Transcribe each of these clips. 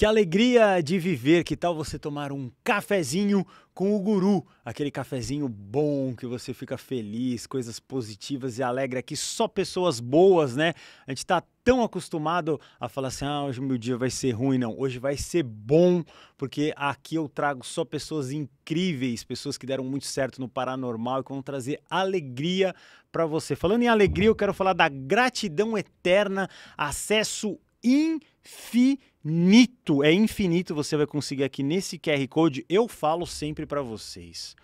Que alegria de viver! Que tal você tomar um cafezinho com o guru? Aquele cafezinho bom que você fica feliz, coisas positivas e alegre aqui, só pessoas boas, né? A gente está tão acostumado a falar assim: ah, hoje meu dia vai ser ruim. Não, hoje vai ser bom, porque aqui eu trago só pessoas incríveis, pessoas que deram muito certo no paranormal e que vão trazer alegria para você. Falando em alegria, eu quero falar da gratidão eterna, acesso incrível Finito É infinito você vai conseguir aqui nesse QR Code. Eu falo sempre para vocês.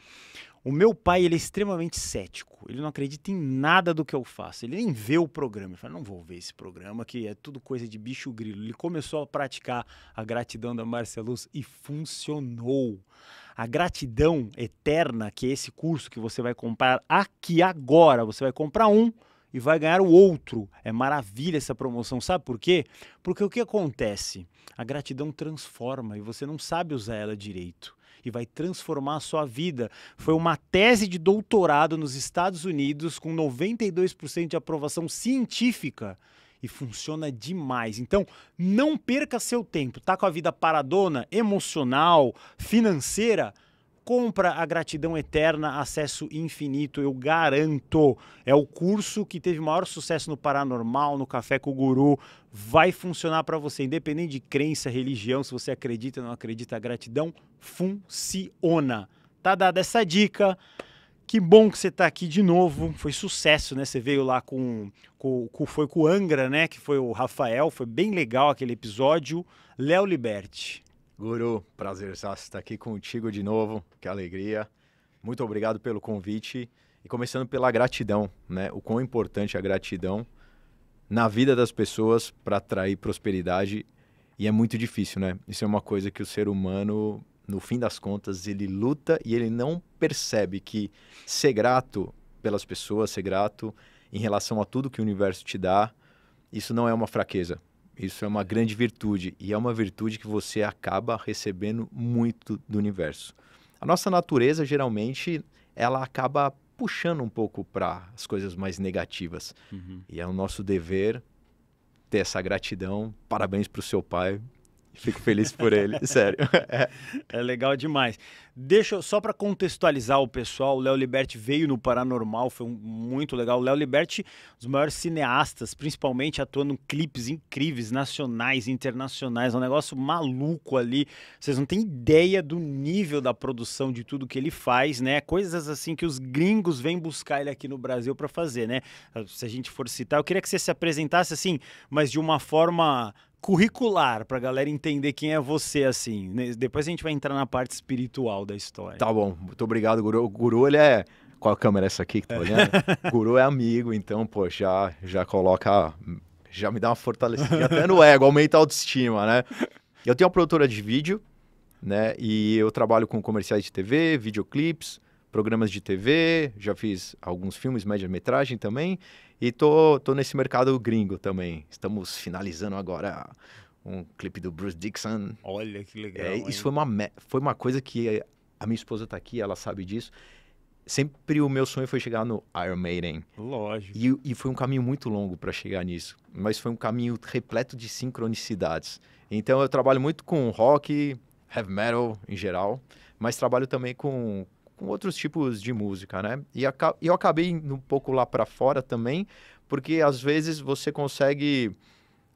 O meu pai, ele é extremamente cético. Ele não acredita em nada do que eu faço. Ele nem vê o programa. Ele fala, não vou ver esse programa, que é tudo coisa de bicho grilo. Ele começou a praticar a gratidão da Márcia Luz e funcionou. A gratidão eterna, que é esse curso que você vai comprar aqui agora. Você vai comprar um, e vai ganhar o outro. É maravilha essa promoção, sabe por quê? Porque o que acontece? A gratidão transforma e você não sabe usar ela direito e vai transformar a sua vida. Foi uma tese de doutorado nos Estados Unidos com 92% de aprovação científica e funciona demais. Então, não perca seu tempo. Tá com a vida paradona, emocional, financeira? Compra a gratidão eterna, acesso infinito, eu garanto. É o curso que teve maior sucesso no paranormal, no café com o guru. Vai funcionar para você, independente de crença, religião, se você acredita ou não acredita, a gratidão funciona. Tá dada essa dica. Que bom que você está aqui de novo. Foi sucesso, né? Você veio lá com, com, com, foi com o Angra, né? Que foi o Rafael. Foi bem legal aquele episódio. Léo Liberti. Guru, prazer estar aqui contigo de novo, que alegria. Muito obrigado pelo convite e começando pela gratidão, né? O quão importante é a gratidão na vida das pessoas para atrair prosperidade e é muito difícil, né? Isso é uma coisa que o ser humano, no fim das contas, ele luta e ele não percebe que ser grato pelas pessoas, ser grato em relação a tudo que o universo te dá, isso não é uma fraqueza, isso é uma grande virtude e é uma virtude que você acaba recebendo muito do universo. A nossa natureza, geralmente, ela acaba puxando um pouco para as coisas mais negativas. Uhum. E é o nosso dever ter essa gratidão. Parabéns para o seu pai, Fico feliz por ele, sério. É. é. legal demais. Deixa eu, só para contextualizar o pessoal, o Léo Liberti veio no Paranormal, foi um, muito legal. O Léo Liberti, um dos maiores cineastas, principalmente atuando em clipes incríveis, nacionais, internacionais, é um negócio maluco ali. Vocês não têm ideia do nível da produção de tudo que ele faz, né? Coisas assim que os gringos vêm buscar ele aqui no Brasil para fazer, né? Se a gente for citar, eu queria que você se apresentasse assim, mas de uma forma curricular para a galera entender quem é você assim. Né? Depois a gente vai entrar na parte espiritual da história. Tá bom, muito obrigado, Guru. O Guru ele é qual a câmera é essa aqui que tá é. olhando? Guru é amigo, então, pô, já já coloca já me dá uma fortalecida até no ego, aumenta a autoestima, né? Eu tenho uma produtora de vídeo, né? E eu trabalho com comerciais de TV, videoclips, programas de TV, já fiz alguns filmes, média-metragem também. E tô, tô nesse mercado gringo também. Estamos finalizando agora um clipe do Bruce Dixon. Olha que é, legal. É, isso foi uma, foi uma coisa que a minha esposa tá aqui, ela sabe disso. Sempre o meu sonho foi chegar no Iron Maiden. Lógico. E, e foi um caminho muito longo para chegar nisso. Mas foi um caminho repleto de sincronicidades. Então eu trabalho muito com rock, heavy metal em geral, mas trabalho também com, com outros tipos de música, né? E, eu acabei um pouco lá para fora também, porque às vezes você consegue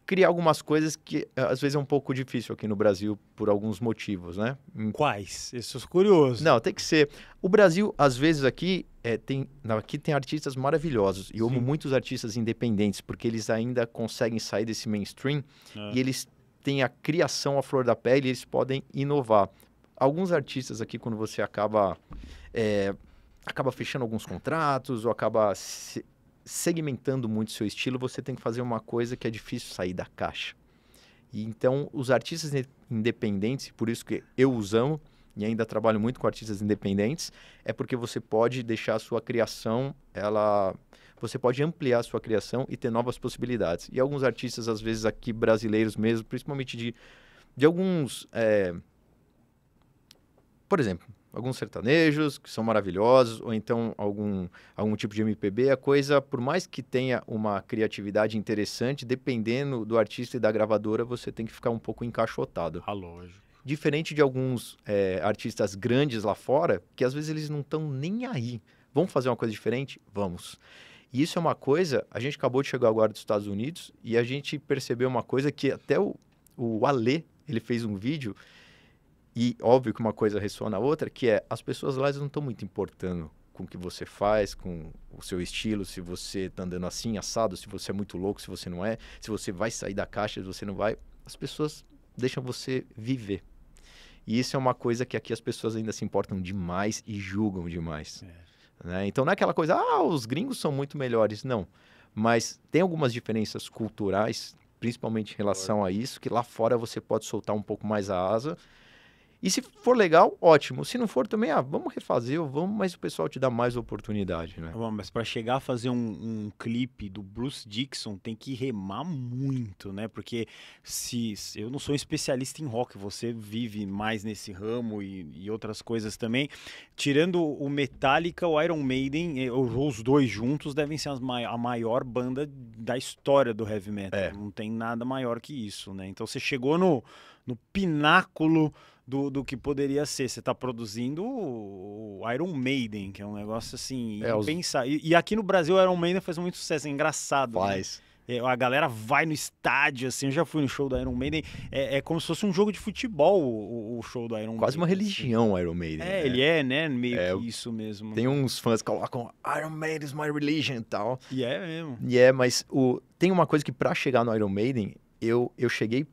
criar algumas coisas que eh, às vezes é um pouco difícil aqui no Brasil por alguns motivos, né? Hum. Quais? Isso é curioso. Não, tem que ser. O Brasil, às vezes aqui, é, tem, aqui tem artistas maravilhosos. E eu amo muitos artistas independentes, porque eles ainda conseguem sair desse mainstream é. e eles têm a criação à flor da pele e eles podem inovar alguns artistas aqui, quando você acaba, é, acaba fechando alguns contratos ou acaba se, segmentando muito seu estilo, você tem que fazer uma coisa que é difícil sair da caixa. E então, os artistas independentes, por isso que eu os amo e ainda trabalho muito com artistas independentes, é porque você pode deixar a sua criação, ela você pode ampliar a sua criação e ter novas possibilidades. E alguns artistas, às vezes aqui brasileiros mesmo, principalmente de, de alguns é, por exemplo, alguns sertanejos que são maravilhosos, ou então algum, algum tipo de MPB, a coisa, por mais que tenha uma criatividade interessante, dependendo do artista e da gravadora, você tem que ficar um pouco encaixotado. A ah, lógica. Diferente de alguns é, artistas grandes lá fora, que às vezes eles não estão nem aí. Vamos fazer uma coisa diferente? Vamos. E isso é uma coisa, a gente acabou de chegar agora dos Estados Unidos e a gente percebeu uma coisa que até o, o Ale, ele fez um vídeo e óbvio que uma coisa ressona a outra, que é as pessoas lá não estão muito importando com o que você faz, com o seu estilo, se você está andando assim, assado, se você é muito louco, se você não é, se você vai sair da caixa, se você não vai. As pessoas deixam você viver. E isso é uma coisa que aqui as pessoas ainda se importam demais e julgam demais. É. Né? Então não é aquela coisa, ah, os gringos são muito melhores. Não. Mas tem algumas diferenças culturais, principalmente em relação a isso, que lá fora você pode soltar um pouco mais a asa e se for legal, ótimo. Se não for também, ah, vamos refazer, ou vamos, mas o pessoal te dá mais oportunidade, né? Bom, mas para chegar a fazer um, um, clipe do Bruce Dixon tem que remar muito, né? Porque se, eu não sou um especialista em rock, você vive mais nesse ramo e, e, outras coisas também. Tirando o Metallica, o Iron Maiden, eh, os dois juntos devem ser mai, a maior banda da história do heavy metal. É. Não tem nada maior que isso, né? Então você chegou no, no pináculo do, do que poderia ser. Você está produzindo o Iron Maiden, que é um negócio assim, é, Os... E, e, aqui no Brasil o Iron Maiden faz muito sucesso, é engraçado. Né? Faz. Né? a galera vai no estádio, assim, eu já fui no show do Iron Maiden. É, é como se fosse um jogo de futebol o, o show do Iron Quase Maiden. Quase assim. uma religião, o Iron Maiden. É, né? ele é, né? Meio é, que isso mesmo. Tem uns fãs que colocam Iron Maiden is my religion e tal. E é mesmo. E é, mas o... tem uma coisa que para chegar no Iron Maiden, eu, eu cheguei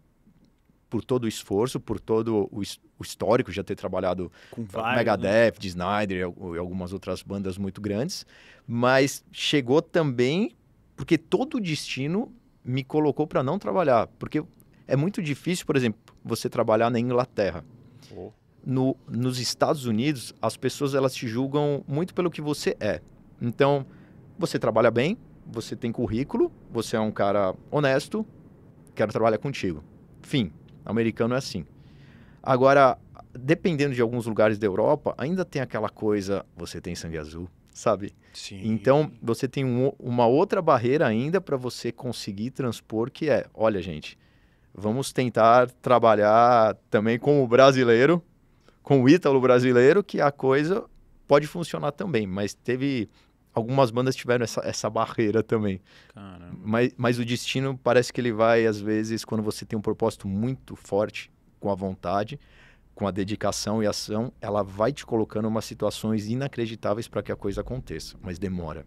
por todo o esforço, por todo o, o histórico já ter trabalhado com vários, Megadeth, né? Snyder e algumas outras bandas muito grandes, mas chegou também porque todo o destino me colocou para não trabalhar, porque é muito difícil, por exemplo, você trabalhar na Inglaterra. Oh. No, nos Estados Unidos, as pessoas elas te julgam muito pelo que você é. Então, você trabalha bem, você tem currículo, você é um cara honesto, quero trabalhar contigo. Fim. Americano é assim. Agora, dependendo de alguns lugares da Europa, ainda tem aquela coisa, você tem sangue azul, sabe? Sim. Então, você tem um, uma outra barreira ainda para você conseguir transpor, que é, olha, gente, vamos tentar trabalhar também com o brasileiro, com o ítalo brasileiro, que a coisa pode funcionar também, mas teve algumas bandas tiveram essa, essa barreira também. Mas, mas o destino parece que ele vai, às vezes, quando você tem um propósito muito forte, com a vontade, com a dedicação e ação, ela vai te colocando umas situações inacreditáveis para que a coisa aconteça. Mas demora.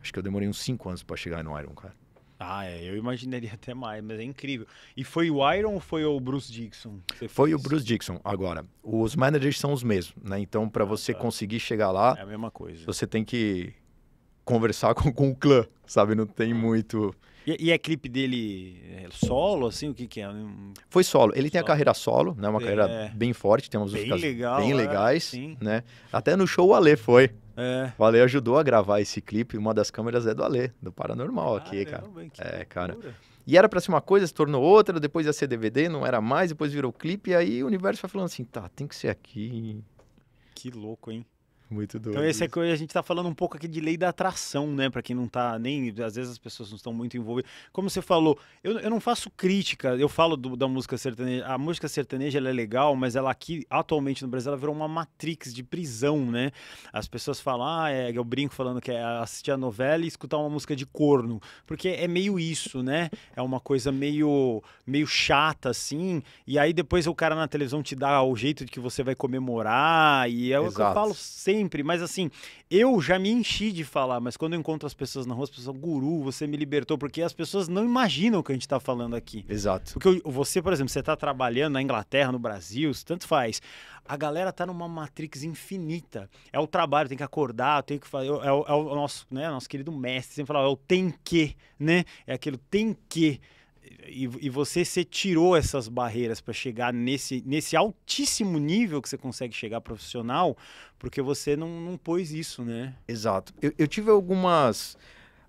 Acho que eu demorei uns 5 anos para chegar no Iron, cara. Ah, é, eu imaginaria até mais, mas é incrível. E foi o Iron ou foi o Bruce Dixon? Foi o Bruce Dixon. Agora, os managers são os mesmos, né? Então, para ah, você tá. conseguir chegar lá, é a mesma coisa. Você tem que conversar com, com o clã, sabe? Não tem muito. E, e, é clipe dele é, solo, assim? O que, que é? Foi solo. Ele solo. tem a carreira solo, né? Uma é. carreira bem forte, tem uns bem, legal, bem é, legais. Sim. né? Até no show o Ale foi. É. O Ale ajudou a gravar esse clipe. Uma das câmeras é do Ale, do Paranormal aqui, cara. é, cara. E era pra ser uma coisa, se tornou outra, depois ia ser DVD, não era mais, depois virou clipe, e aí o universo vai falando assim, tá, tem que ser aqui. Que louco, hein? Muito doido. Então, esse que é a gente está falando um pouco aqui de lei da atração, né? Para quem não está nem. Às vezes as pessoas não estão muito envolvidas. Como você falou, eu, eu não faço crítica, eu falo do, da música sertaneja. A música sertaneja ela é legal, mas ela aqui, atualmente no Brasil, ela virou uma matrix de prisão, né? As pessoas falam, ah, é, eu brinco falando que é assistir a novela e escutar uma música de corno. Porque é meio isso, né? É uma coisa meio, meio chata, assim. E aí depois o cara na televisão te dá o jeito de que você vai comemorar. E é Exato. o que eu falo sempre sempre, mas assim, eu já me enchi de falar, mas quando eu encontro as pessoas na rua, as pessoas, guru, você me libertou, porque as pessoas não imaginam o que a gente está falando aqui. Exato. Porque você, por exemplo, você está trabalhando na Inglaterra, no Brasil, tanto faz. A galera tá numa matrix infinita. É o trabalho, tem que acordar, tem que fazer. É o, é o é nosso, né, nosso querido mestre sempre falar, é o tem que, né? É aquilo tem que e, e, você se tirou essas barreiras para chegar nesse, nesse altíssimo nível que você consegue chegar profissional, porque você não, não pôs isso, né? Exato. Eu, eu tive algumas.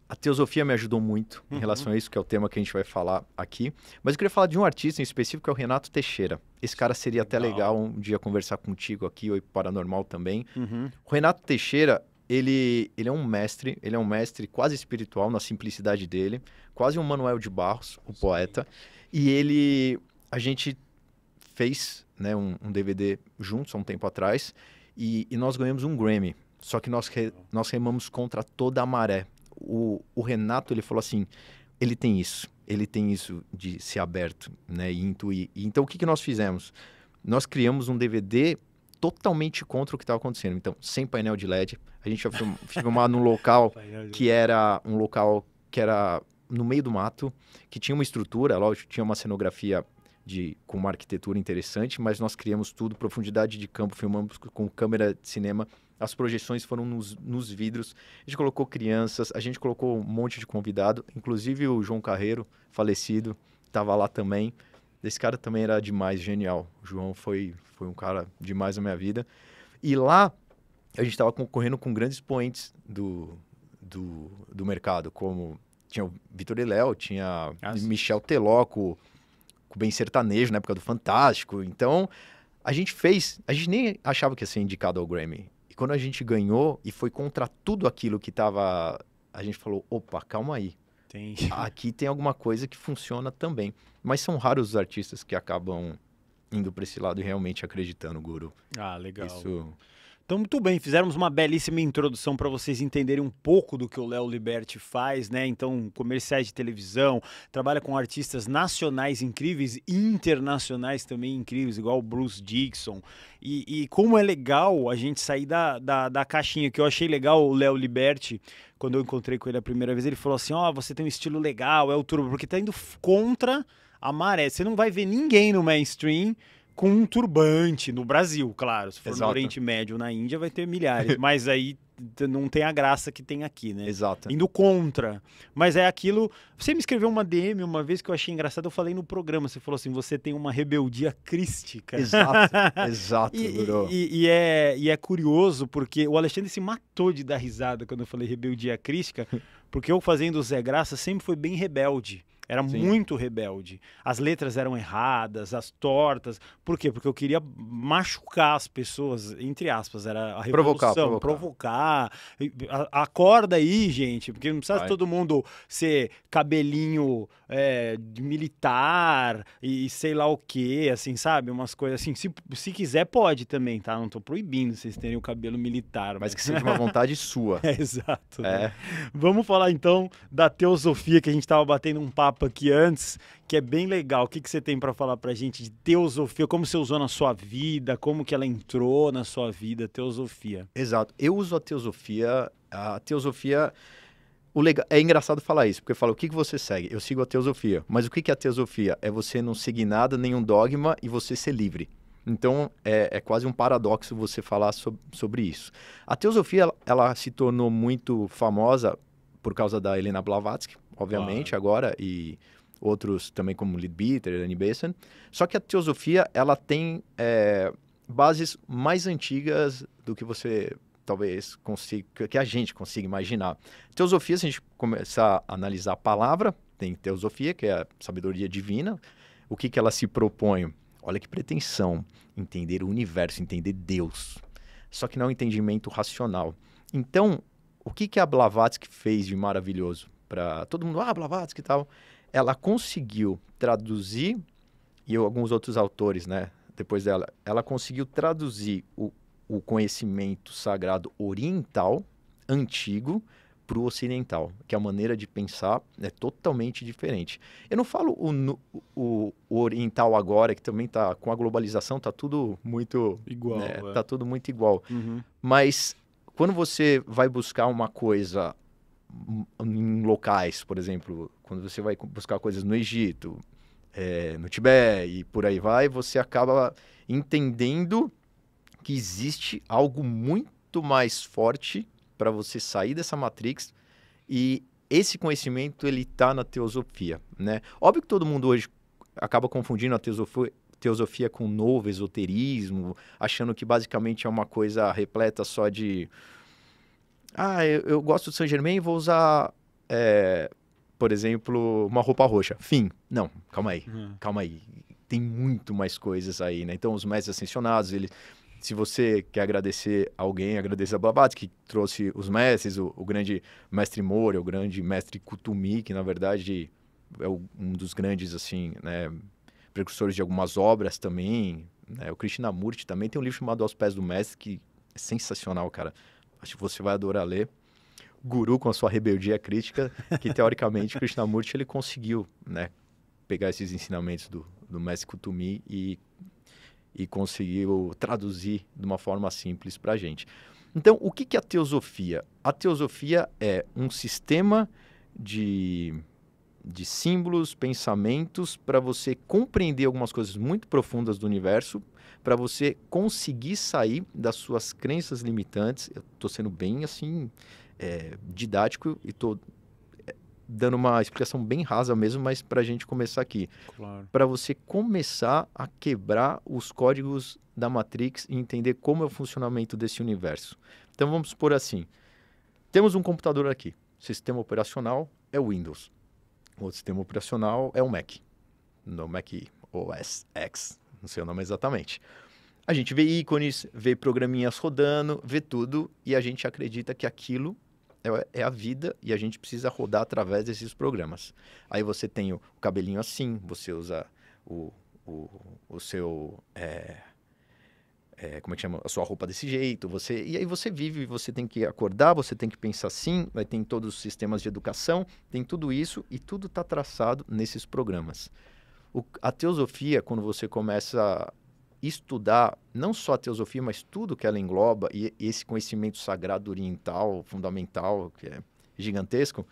A teosofia me ajudou muito em uhum. relação a isso, que é o tema que a gente vai falar aqui. Mas eu queria falar de um artista em específico, que é o Renato Teixeira. Esse cara seria legal. até legal um dia conversar contigo aqui, ou paranormal também. Uhum. O Renato Teixeira, ele, ele é um mestre, ele é um mestre quase espiritual na simplicidade dele, quase um Manuel de Barros, o Sim. poeta. E ele, a gente fez né, um, um, DVD juntos há um tempo atrás e, e nós ganhamos um Grammy. Só que nós, re, nós remamos contra toda a maré. O, o Renato ele falou assim, ele tem isso, ele tem isso de ser aberto, né, e intuir. Então o que, que nós fizemos? Nós criamos um DVD totalmente contra o que estava acontecendo. Então, sem painel de LED, a gente foi filmar num local que era um local que era no meio do mato, que tinha uma estrutura, lógico, tinha uma cenografia de, com uma arquitetura interessante, mas nós criamos tudo, profundidade de campo, filmamos com câmera de cinema, as projeções foram nos, nos vidros, a gente colocou crianças, a gente colocou um monte de convidado, inclusive o João Carreiro, falecido, estava lá também. Esse cara também era demais, genial. O João foi, foi um cara demais na minha vida. E lá a gente estava concorrendo com grandes poentes do, do, do mercado, como tinha o Vitor e Léo, tinha Nossa. Ah, Michel Teloco, o Bem Sertanejo na época do Fantástico. Então a gente fez, a gente nem achava que ia ser indicado ao Grammy. E quando a gente ganhou e foi contra tudo aquilo que estava. A gente falou: opa, calma aí. Tem. Aqui tem alguma coisa que funciona também. Mas são raros os artistas que acabam indo para esse lado e realmente acreditando, Guru. Ah, legal. Isso então, muito bem, fizemos uma belíssima introdução para vocês entenderem um pouco do que o Léo Liberti faz, né? Então, comerciais de televisão, trabalha com artistas nacionais incríveis e internacionais também incríveis, igual o Bruce Dixon. E, e como é legal a gente sair da, da, da caixinha, que eu achei legal o Léo Liberti, quando eu encontrei com ele a primeira vez, ele falou assim: Ó, oh, você tem um estilo legal, é o turbo, porque tá indo contra a maré. Você não vai ver ninguém no mainstream com um turbante no Brasil, claro. Se for Exato. no Oriente Médio, na Índia, vai ter milhares. mas aí não tem a graça que tem aqui, né? Exato. Indo contra. Mas é aquilo. Você me escreveu uma DM uma vez que eu achei engraçado. Eu falei no programa. Você falou assim: você tem uma rebeldia crística. Exato. Exato, e, e, e, é, e é curioso, porque o Alexandre se matou de dar risada quando eu falei rebeldia crística, porque eu fazendo o Zé Graça sempre foi bem rebelde. Era Sim. muito rebelde. As letras eram erradas, as tortas. Por quê? Porque eu queria machucar as pessoas, entre aspas, era a revolução, provocar, provocar. provocar. Acorda aí, gente, porque não precisa Vai. todo mundo ser cabelinho é, militar e sei lá o que, assim, sabe? Umas coisas assim. Se, se quiser, pode também, tá? Não tô proibindo vocês terem o cabelo militar. Mas, mas que seja uma vontade sua. É, exato. Né? É. Né? Vamos falar então da teosofia que a gente tava batendo um papo papo aqui antes, que é bem legal. O que, que você tem para falar para a gente de teosofia? Como você usou na sua vida? Como que ela entrou na sua vida? Teosofia. Exato. Eu uso a teosofia. A teosofia. O legal, é engraçado falar isso, porque fala o que, que você segue? Eu sigo a teosofia. Mas o que, que é a teosofia? É você não seguir nada, nenhum dogma e você ser livre. Então, é, é, quase um paradoxo você falar so, sobre isso. A teosofia, ela, ela, se tornou muito famosa por causa da Helena Blavatsky, obviamente, claro. agora, e outros também como Leadbeater, Annie Besson. Só que a teosofia, ela tem é, bases mais antigas do que você talvez consiga, que a gente consiga imaginar. Teosofia, se a gente começar a analisar a palavra, tem teosofia, que é a sabedoria divina. O que, que ela se propõe? Olha que pretensão, entender o universo, entender Deus. Só que não é um entendimento racional. Então, o que, que a Blavatsky fez de maravilhoso? para todo mundo, ah, Blavatsky e tal. Ela conseguiu traduzir, e eu, alguns outros autores, né, depois dela, ela conseguiu traduzir o, o conhecimento sagrado oriental, antigo, para o ocidental, que é a maneira de pensar é totalmente diferente. Eu não falo o, o, o oriental agora, que também está com a globalização, está tudo muito igual, está né, é. Tá tudo muito igual. Uhum. Mas quando você vai buscar uma coisa em locais, por exemplo, quando você vai buscar coisas no Egito, é, no Tibete e por aí vai, você acaba entendendo que existe algo muito mais forte para você sair dessa matrix e esse conhecimento ele está na teosofia, né? Óbvio que todo mundo hoje acaba confundindo a teosofia, teosofia com novo esoterismo, achando que basicamente é uma coisa repleta só de ah, eu, eu gosto do Saint Germain, vou usar, é, por exemplo, uma roupa roxa. Fim. Não, calma aí, uhum. calma aí. Tem muito mais coisas aí, né? Então, os mestres ascensionados, eles se você quer agradecer alguém, agradeça a Blavatsky, que trouxe os mestres, o, o, grande mestre Moura, o grande mestre Kutumi, que na verdade é o, um dos grandes, assim, né, precursores de algumas obras também. Né? O Krishnamurti também tem um livro chamado Aos Pés do Mestre, que é sensacional, cara acho que você vai adorar ler. Guru com a sua rebeldia crítica, que teoricamente Krishnamurti ele conseguiu, né, pegar esses ensinamentos do, do mestre Kutumi e e conseguiu traduzir de uma forma simples para a gente. Então, o que, que é a teosofia? A teosofia é um sistema de, de símbolos, pensamentos para você compreender algumas coisas muito profundas do universo para você conseguir sair das suas crenças limitantes. Eu estou sendo bem assim é, didático e estou é, dando uma explicação bem rasa mesmo, mas para a gente começar aqui, claro. para você começar a quebrar os códigos da Matrix e entender como é o funcionamento desse universo. Então vamos supor assim: temos um computador aqui, sistema operacional é o Windows, o sistema operacional é o Mac, no Mac OS X não sei o nome exatamente. A gente vê ícones, vê programinhas rodando, vê tudo e a gente acredita que aquilo é, é a vida e a gente precisa rodar através desses programas. Aí você tem o cabelinho assim, você usa o, o, o seu. É, é, como é que chama? A sua roupa desse jeito. você E aí você vive, você tem que acordar, você tem que pensar assim, vai tem todos os sistemas de educação, tem tudo isso e tudo está traçado nesses programas. O, a teosofia, quando você começa a estudar não só a teosofia, mas tudo que ela engloba, e, e esse conhecimento sagrado oriental, fundamental, que é gigantesco,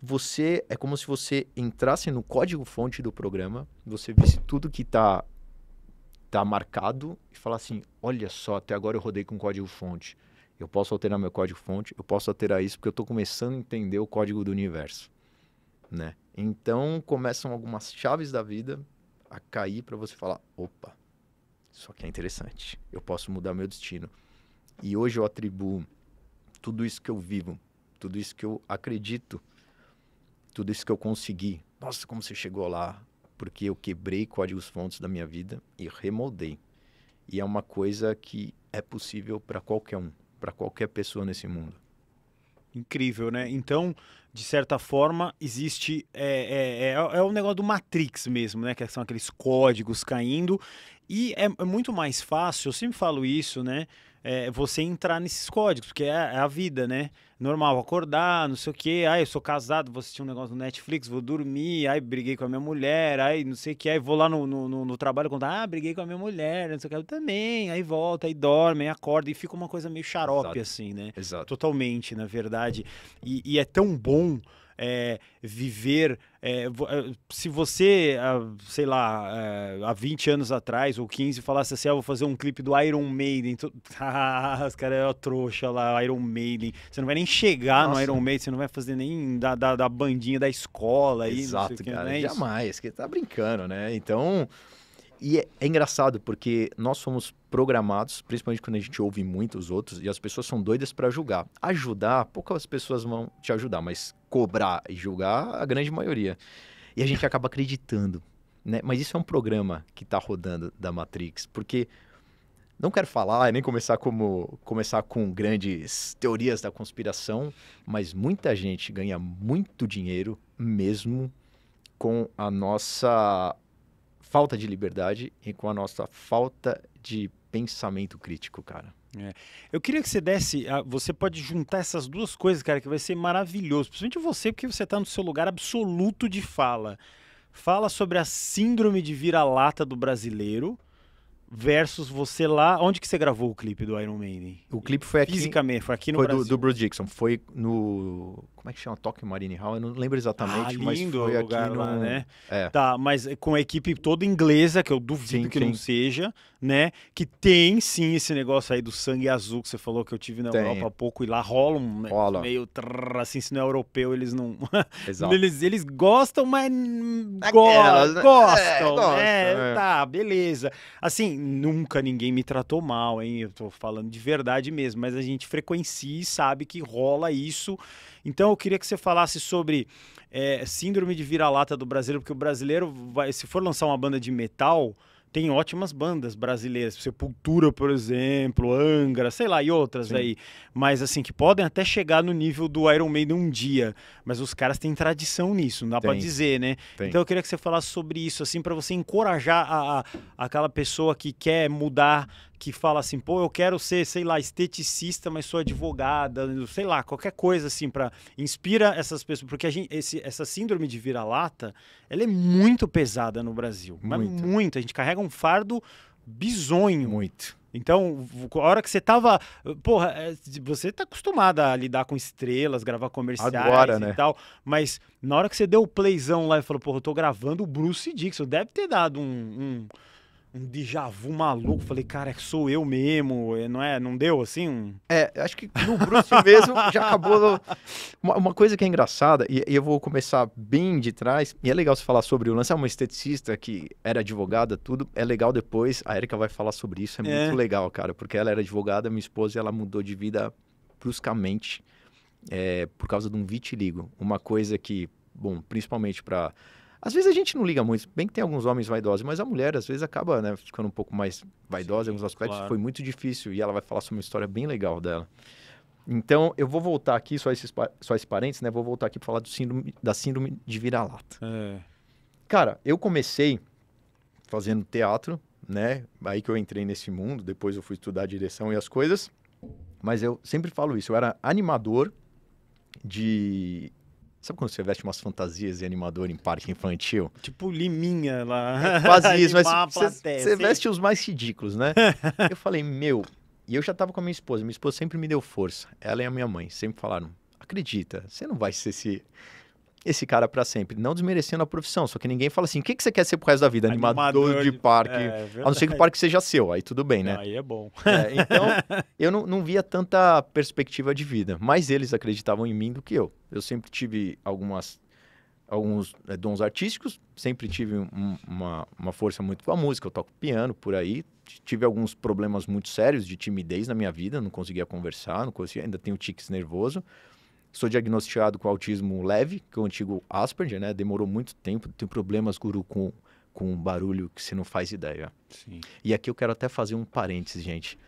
você é como se você entrasse no código-fonte do programa, você visse tudo que está tá marcado e falar assim: olha só, até agora eu rodei com código-fonte. Eu posso alterar meu código-fonte, eu posso alterar isso porque eu estou começando a entender o código do universo, né? Então começam algumas chaves da vida a cair para você falar: opa, isso aqui é interessante, eu posso mudar meu destino. E hoje eu atribuo tudo isso que eu vivo, tudo isso que eu acredito, tudo isso que eu consegui. Nossa, como você chegou lá, porque eu quebrei códigos fontes da minha vida e remoldei. E é uma coisa que é possível para qualquer um, para qualquer pessoa nesse mundo. Incrível, né? Então, de certa forma, existe. É, é, é, é, o negócio do Matrix mesmo, né? Que são aqueles códigos caindo. E é, é muito mais fácil, eu sempre falo isso, né? é, você entrar nesses códigos, porque é, é, a vida, né? Normal, acordar, não sei o quê, ai, eu sou casado, vou assistir um negócio no Netflix, vou dormir, ai, briguei com a minha mulher, ai, não sei o que, aí vou lá no, no, no trabalho contar, ah, briguei com a minha mulher, não sei o que, eu também, aí volta, aí dorme, aí acorda, e fica uma coisa meio xarope, Exato. assim, né? Exato. Totalmente, na verdade. e, e é tão bom é, viver. É, é se você, sei lá, é, há 20 anos atrás ou 15, falasse assim: ah, vou fazer um clipe do Iron Maiden. Tu... Ah, os caras é trouxa lá, Iron Maiden. Você não vai nem chegar Nossa. no Iron Maiden, você não vai fazer nem da, da, da bandinha da escola. Aí, Exato, cara. É Jamais, que tá brincando, né? Então. E é, é, engraçado porque nós somos programados, principalmente quando a gente ouve muito os outros, e as pessoas são doidas para julgar. Ajudar, poucas pessoas vão te ajudar, mas cobrar e julgar, a grande maioria. E a gente acaba acreditando. Né? Mas isso é um programa que está rodando da Matrix, porque não quero falar nem começar como começar com grandes teorias da conspiração, mas muita gente ganha muito dinheiro mesmo com a nossa falta de liberdade e com a nossa falta de pensamento crítico, cara. É. Eu queria que você desse. Você pode juntar essas duas coisas, cara, que vai ser maravilhoso. Principalmente você, porque você está no seu lugar absoluto de fala. Fala sobre a síndrome de vira-lata do brasileiro versus você lá. Onde que você gravou o clipe do Iron Maiden? O clipe foi aqui. Fisicamente, foi aqui no foi Brasil. Foi do, do Bruce Dixon. Foi no. Como é que chama? Toque Marine Hall? Eu não lembro exatamente, ah, lindo mas foi lugar aqui lá, no... né? É. Tá, mas com a equipe toda inglesa, que eu duvido sim, que sim. não seja, né? Que tem sim esse negócio aí do sangue azul que você falou que eu tive na tem. Europa há pouco e lá rola um rola. meio trrr, assim, se não é europeu, eles não. Exato. eles, eles gostam, mas. Go... Aquelas, Gostam. Né? É, gostam. Né? É, tá, beleza. Assim, nunca ninguém me tratou mal, hein? Eu tô falando de verdade mesmo, mas a gente frequencia e sabe que rola isso. Então eu queria que você falasse sobre é, síndrome de vira-lata do brasileiro, porque o brasileiro vai, se for lançar uma banda de metal, tem ótimas bandas brasileiras, Sepultura, por exemplo, Angra, sei lá, e outras Sim. aí. Mas assim, que podem até chegar no nível do Iron Maiden um dia. Mas os caras têm tradição nisso, não dá para dizer, né? Tem. Então eu queria que você falasse sobre isso, assim, para você encorajar a, a, aquela pessoa que quer mudar, que fala assim, pô, eu quero ser, sei lá, esteticista, mas sou advogada, sei lá, qualquer coisa assim para inspira essas pessoas, porque a gente, esse, essa síndrome de vira-lata, ela é muito pesada no Brasil, muito. mas muito, a gente carrega um fardo bizonho. Muito. Então, a hora que você tava. Porra, é, você tá acostumada a lidar com estrelas, gravar comerciais Agora, e né? tal. Mas na hora que você deu o playzão lá e falou, porra, eu tô gravando o Bruce Dixon, deve ter dado um, um um déjà vu maluco. Falei, cara, é sou eu mesmo, é, não é? Não deu assim? Um... É, acho que no Bruce mesmo já acabou. No... Uma, uma, coisa que é engraçada, e, e, eu vou começar bem de trás, e é legal você falar sobre o lance. É uma esteticista que era advogada, tudo. É legal depois, a Erika vai falar sobre isso, é, é muito legal, cara, porque ela era advogada, minha esposa, e ela mudou de vida bruscamente é, por causa de um vitiligo. Uma coisa que, bom, principalmente para às vezes a gente não liga muito, bem que tem alguns homens vaidosos, mas a mulher às vezes acaba né, ficando um pouco mais vaidosa Sim, em alguns aspectos. Claro. Foi muito difícil e ela vai falar sobre uma história bem legal dela. Então, eu vou voltar aqui, só esses, só esses parênteses, né? Vou voltar aqui para falar do síndrome, da síndrome de vira-lata. É. Cara, eu comecei fazendo teatro, né? Aí que eu entrei nesse mundo, depois eu fui estudar direção e as coisas. Mas eu sempre falo isso, eu era animador de Sabe quando você veste umas fantasias de animador em parque infantil? Tipo liminha lá. É quase isso, mas você, você veste os mais ridículos, né? eu falei, meu, e eu já tava com a minha esposa. Minha esposa sempre me deu força. Ela e a minha mãe sempre falaram, acredita, você não vai ser esse esse cara para sempre. Não desmerecendo a profissão, só que ninguém fala assim: o que, que você quer ser pro resto da vida? Animador, Animador de, parque. É, a não ser que o parque seja seu, aí tudo bem, né? aí é bom. É, então, eu não, não via tanta perspectiva de vida, mas eles acreditavam em mim do que eu. Eu sempre tive algumas alguns é, dons artísticos, sempre tive um, uma, uma força muito com a música, eu toco piano por aí. Tive alguns problemas muito sérios de timidez na minha vida, não conseguia conversar, não conseguia, ainda tenho tiques nervoso. Sou diagnosticado com autismo leve, que é o antigo Asperger, né? Demorou muito tempo. Tenho problemas, guru, com, com barulho que você não faz ideia. Sim. E aqui eu quero até fazer um parênteses, gente.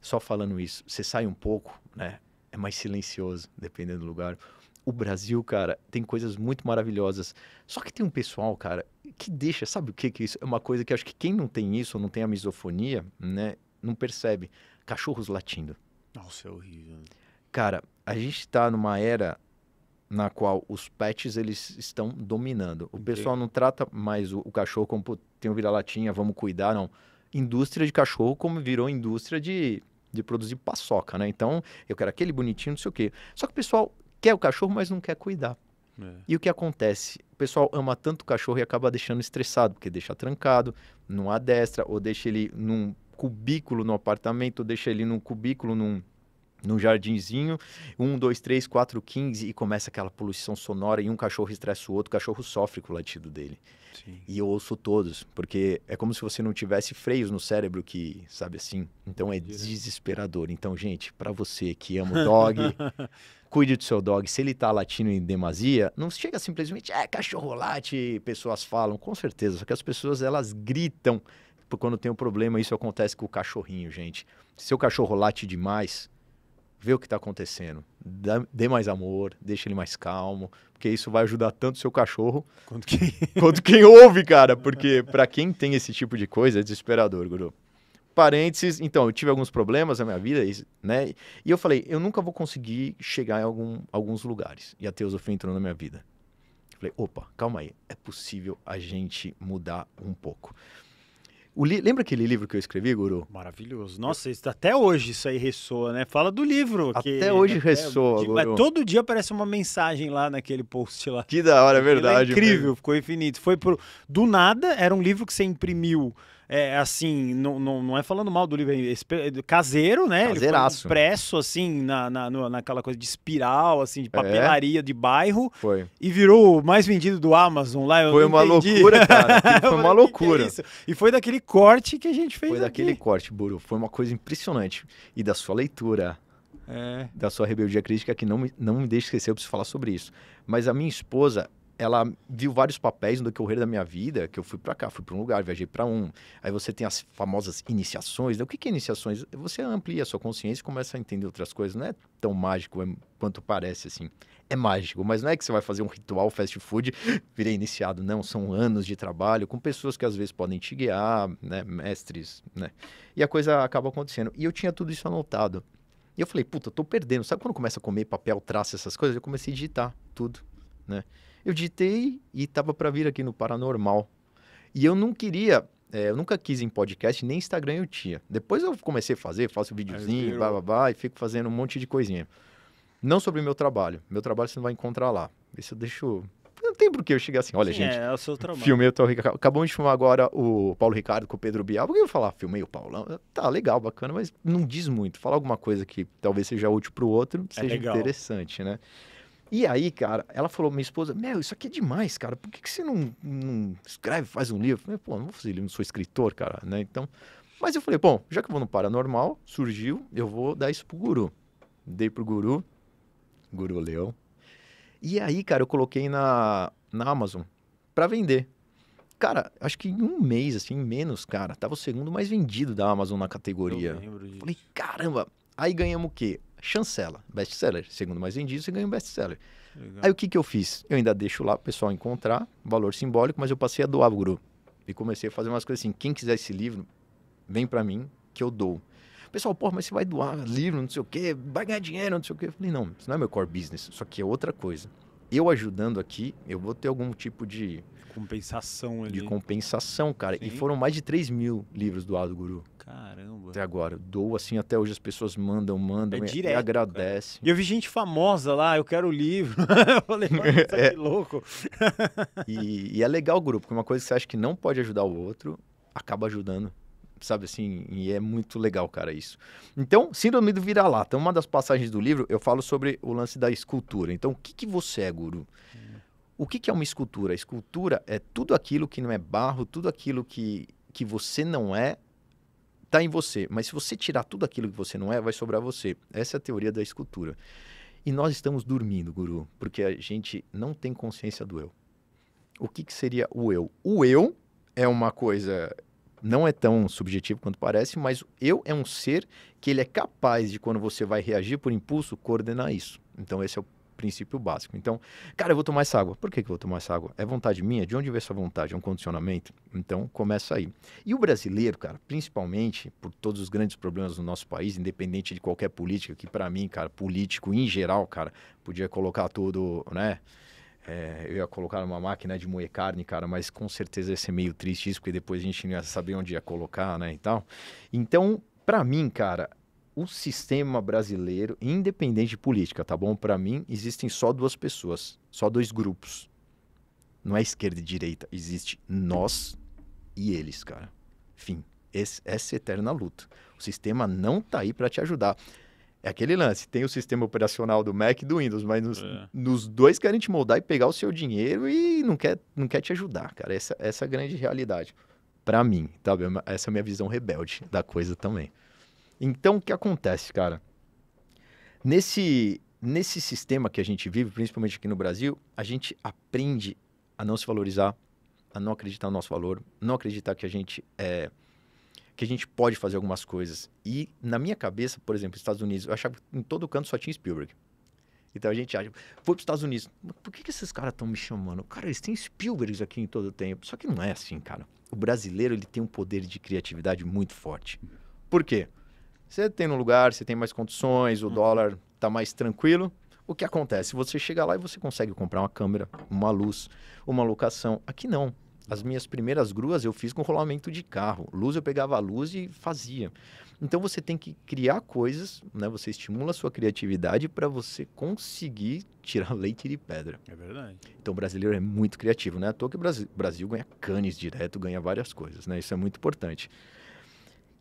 Só falando isso, você sai um pouco, né? É mais silencioso, dependendo do lugar. O Brasil, cara, tem coisas muito maravilhosas. Só que tem um pessoal, cara, que deixa, sabe o que que é isso? É uma coisa que acho que quem não tem isso, não tem a misofonia, né? Não percebe. Cachorros latindo. Nossa, é horrível. Né? Cara, a gente está numa era na qual os pets eles estão dominando. O okay. pessoal não trata mais o, o cachorro como tem um vira-latinha, vamos cuidar, não. Indústria de cachorro como virou indústria de, de produzir paçoca, né? Então, eu quero aquele bonitinho, não sei o quê. Só que o pessoal quer o cachorro, mas não quer cuidar. É. E o que acontece? O pessoal ama tanto o cachorro e acaba deixando estressado, porque deixa trancado, não adestra, ou deixa ele num cubículo no apartamento, ou deixa ele num cubículo num num jardinzinho, um, dois, três, quatro, quinze, e começa aquela poluição sonora, e um cachorro estressa o outro, o cachorro sofre com o latido dele. Sim. E eu ouço todos, porque é como se você não tivesse freios no cérebro que, sabe assim? Então é desesperador. Então, gente, para você que ama o dog, cuide do seu dog. Se ele tá latindo em demasia, não chega simplesmente, é, cachorro late, pessoas falam, com certeza. Só que as pessoas, elas gritam quando tem um problema. Isso acontece com o cachorrinho, gente. Seu cachorro late demais vê o que está acontecendo, dá, dê mais amor, deixa ele mais calmo, porque isso vai ajudar tanto o seu cachorro quanto quem, quanto quem ouve, cara, porque para quem tem esse tipo de coisa é desesperador, guru. Parênteses, então, eu tive alguns problemas na minha vida, né? E eu falei, eu nunca vou conseguir chegar em algum, alguns lugares. E a teosofia entrou na minha vida. falei, opa, calma aí, é possível a gente mudar um pouco. Li... Lembra aquele livro que eu escrevi, Guru? Maravilhoso. Nossa, isso, até hoje isso aí ressoa, né? Fala do livro. Até hoje até ressoa, Guru. Mas todo dia aparece uma mensagem lá naquele post lá. Que da hora, é, é verdade. É incrível, mesmo. ficou infinito. Foi pro... do nada, era um livro que você imprimiu é, assim, não, não, não é falando mal do livro, é, é caseiro, né? Caseiraço. impresso, assim, na, na, naquela coisa de espiral, assim, de é? papelaria é. de bairro. Foi. E virou o mais vendido do Amazon lá. foi uma entendi. loucura, cara. foi uma é loucura. É e foi daquele corte que a gente fez. Foi aqui. daquele corte, Buru. Foi uma coisa impressionante. E da sua leitura. É. da sua rebeldia crítica que não me, não me deixa esquecer, eu preciso falar sobre isso. Mas a minha esposa, ela viu vários papéis no decorrer da minha vida, que eu fui para cá, fui para um lugar, viajei para um. Aí você tem as famosas iniciações. Né? O que, que é iniciações? Você amplia a sua consciência e começa a entender outras coisas. Não é tão mágico é, quanto parece, assim. É mágico, mas não é que você vai fazer um ritual fast food, virei iniciado. Não, são anos de trabalho com pessoas que às vezes podem te guiar, né? mestres, né? E a coisa acaba acontecendo. E eu tinha tudo isso anotado. E eu falei, puta, eu tô perdendo. Sabe quando começa a comer papel, traço, essas coisas? Eu comecei a digitar tudo, né? Eu digitei e estava para vir aqui no Paranormal. E eu não queria, é, eu nunca quis em podcast, nem Instagram eu tinha. Depois eu comecei a fazer, faço videozinho, blá, blá, blá, e fico fazendo um monte de coisinha. Não sobre o meu trabalho. Meu trabalho você não vai encontrar lá. Isso eu deixo não tem por que eu chegar assim, olha, Sim, gente. É, é o seu trabalho. Filmei o Ricardo. Acabamos de filmar agora o Paulo Ricardo com o Pedro Bial. Por que eu falar, filmei o Paulão? Tá legal, bacana, mas não diz muito. Fala alguma coisa que talvez seja útil para o outro, é seja é interessante, né? E aí, cara, ela falou, minha esposa, Mel, isso aqui é demais, cara. Por que, que você não, não escreve, faz um livro? Eu falei, pô, não vou fazer livro, não sou escritor, cara, né? Então. Mas eu falei, bom, já que eu vou no paranormal, surgiu, eu vou dar isso pro guru. Dei pro guru, guru leão. E aí, cara, eu coloquei na, na Amazon para vender. Cara, acho que em um mês, assim, menos, cara, tava o segundo mais vendido da Amazon na categoria. Eu lembro disso. Falei, caramba, aí ganhamos o quê? chancela, best-seller. Segundo mais vendido, você ganha um best-seller. Aí o que, que eu fiz? Eu ainda deixo lá o pessoal encontrar, valor simbólico, mas eu passei a doar o grupo. E comecei a fazer umas coisas assim, quem quiser esse livro, vem para mim, que eu dou. Pessoal, porra, mas você vai doar livro, não sei o quê, vai ganhar dinheiro, não sei o quê. Eu falei, não, isso não é meu core business, isso aqui é outra coisa. Eu ajudando aqui, eu vou ter algum tipo de compensação ali. De compensação, cara. Sim. E foram mais de 3 mil livros doados do Guru. Caramba. Até agora. Dou assim até hoje, as pessoas mandam, mandam. É direto. E agradecem. E eu vi gente famosa lá, eu quero o livro. eu falei, mano, é. que louco. e, e, é legal o grupo, porque uma coisa que você acha que não pode ajudar o outro, acaba ajudando. Sabe assim, e é muito legal, cara, isso. Então, síndrome do vira-lata. Uma das passagens do livro, eu falo sobre o lance da escultura. Então, o que, que você é, guru? Hum. O que, que é uma escultura? A escultura é tudo aquilo que não é barro, tudo aquilo que, que você não é, está em você. Mas se você tirar tudo aquilo que você não é, vai sobrar você. Essa é a teoria da escultura. E nós estamos dormindo, guru, porque a gente não tem consciência do eu. O que, que seria o eu? O eu é uma coisa não é tão subjetivo quanto parece, mas eu é um ser que ele é capaz de, quando você vai reagir por impulso, coordenar isso. Então, esse é o princípio básico. Então, cara, eu vou tomar essa água. Por que, que eu vou tomar essa água? É vontade minha? De onde vem essa vontade? É um condicionamento? Então, começa aí. E o brasileiro, cara, principalmente por todos os grandes problemas do nosso país, independente de qualquer política, que para mim, cara, político em geral, cara, podia colocar tudo, né? É, eu ia colocar uma máquina de moer carne, cara, mas com certeza ia ser meio triste isso, porque depois a gente não ia saber onde ia colocar, né, e tal. Então, para mim, cara, o sistema brasileiro, independente de política, tá bom? Para mim, existem só duas pessoas, só dois grupos. Não é esquerda e direita, existe nós e eles, cara. Fim. Esse, essa é eterna luta. O sistema não tá aí para te ajudar. É aquele lance, tem o sistema operacional do Mac e do Windows, mas nos, é. nos, dois querem te moldar e pegar o seu dinheiro e não quer, não quer te ajudar, cara. Essa, essa é a grande realidade. para mim, tá? É essa é a minha visão rebelde da coisa também. Então, o que acontece, cara? Nesse, nesse sistema que a gente vive, principalmente aqui no Brasil, a gente aprende a não se valorizar, a não acreditar no nosso valor, não acreditar que a gente é que a gente pode fazer algumas coisas. E na minha cabeça, por exemplo, Estados Unidos, eu achava que em todo canto só tinha Spielberg. Então a gente acha, foi para os Estados Unidos, mas por que, que esses caras estão me chamando? Cara, eles têm Spielbergs aqui em todo o tempo. Só que não é assim, cara. O brasileiro ele tem um poder de criatividade muito forte. Por quê? Você tem no lugar, você tem mais condições, o uhum. dólar está mais tranquilo. O que acontece? Você chega lá e você consegue comprar uma câmera, uma luz, uma locação. Aqui não. As minhas primeiras gruas eu fiz com rolamento de carro. Luz eu pegava a luz e fazia. Então você tem que criar coisas, né? Você estimula a sua criatividade para você conseguir tirar leite de pedra. É verdade. Então o brasileiro é muito criativo, né? À toa que o Brasil, Brasil ganha canes direto, ganha várias coisas, né? Isso é muito importante.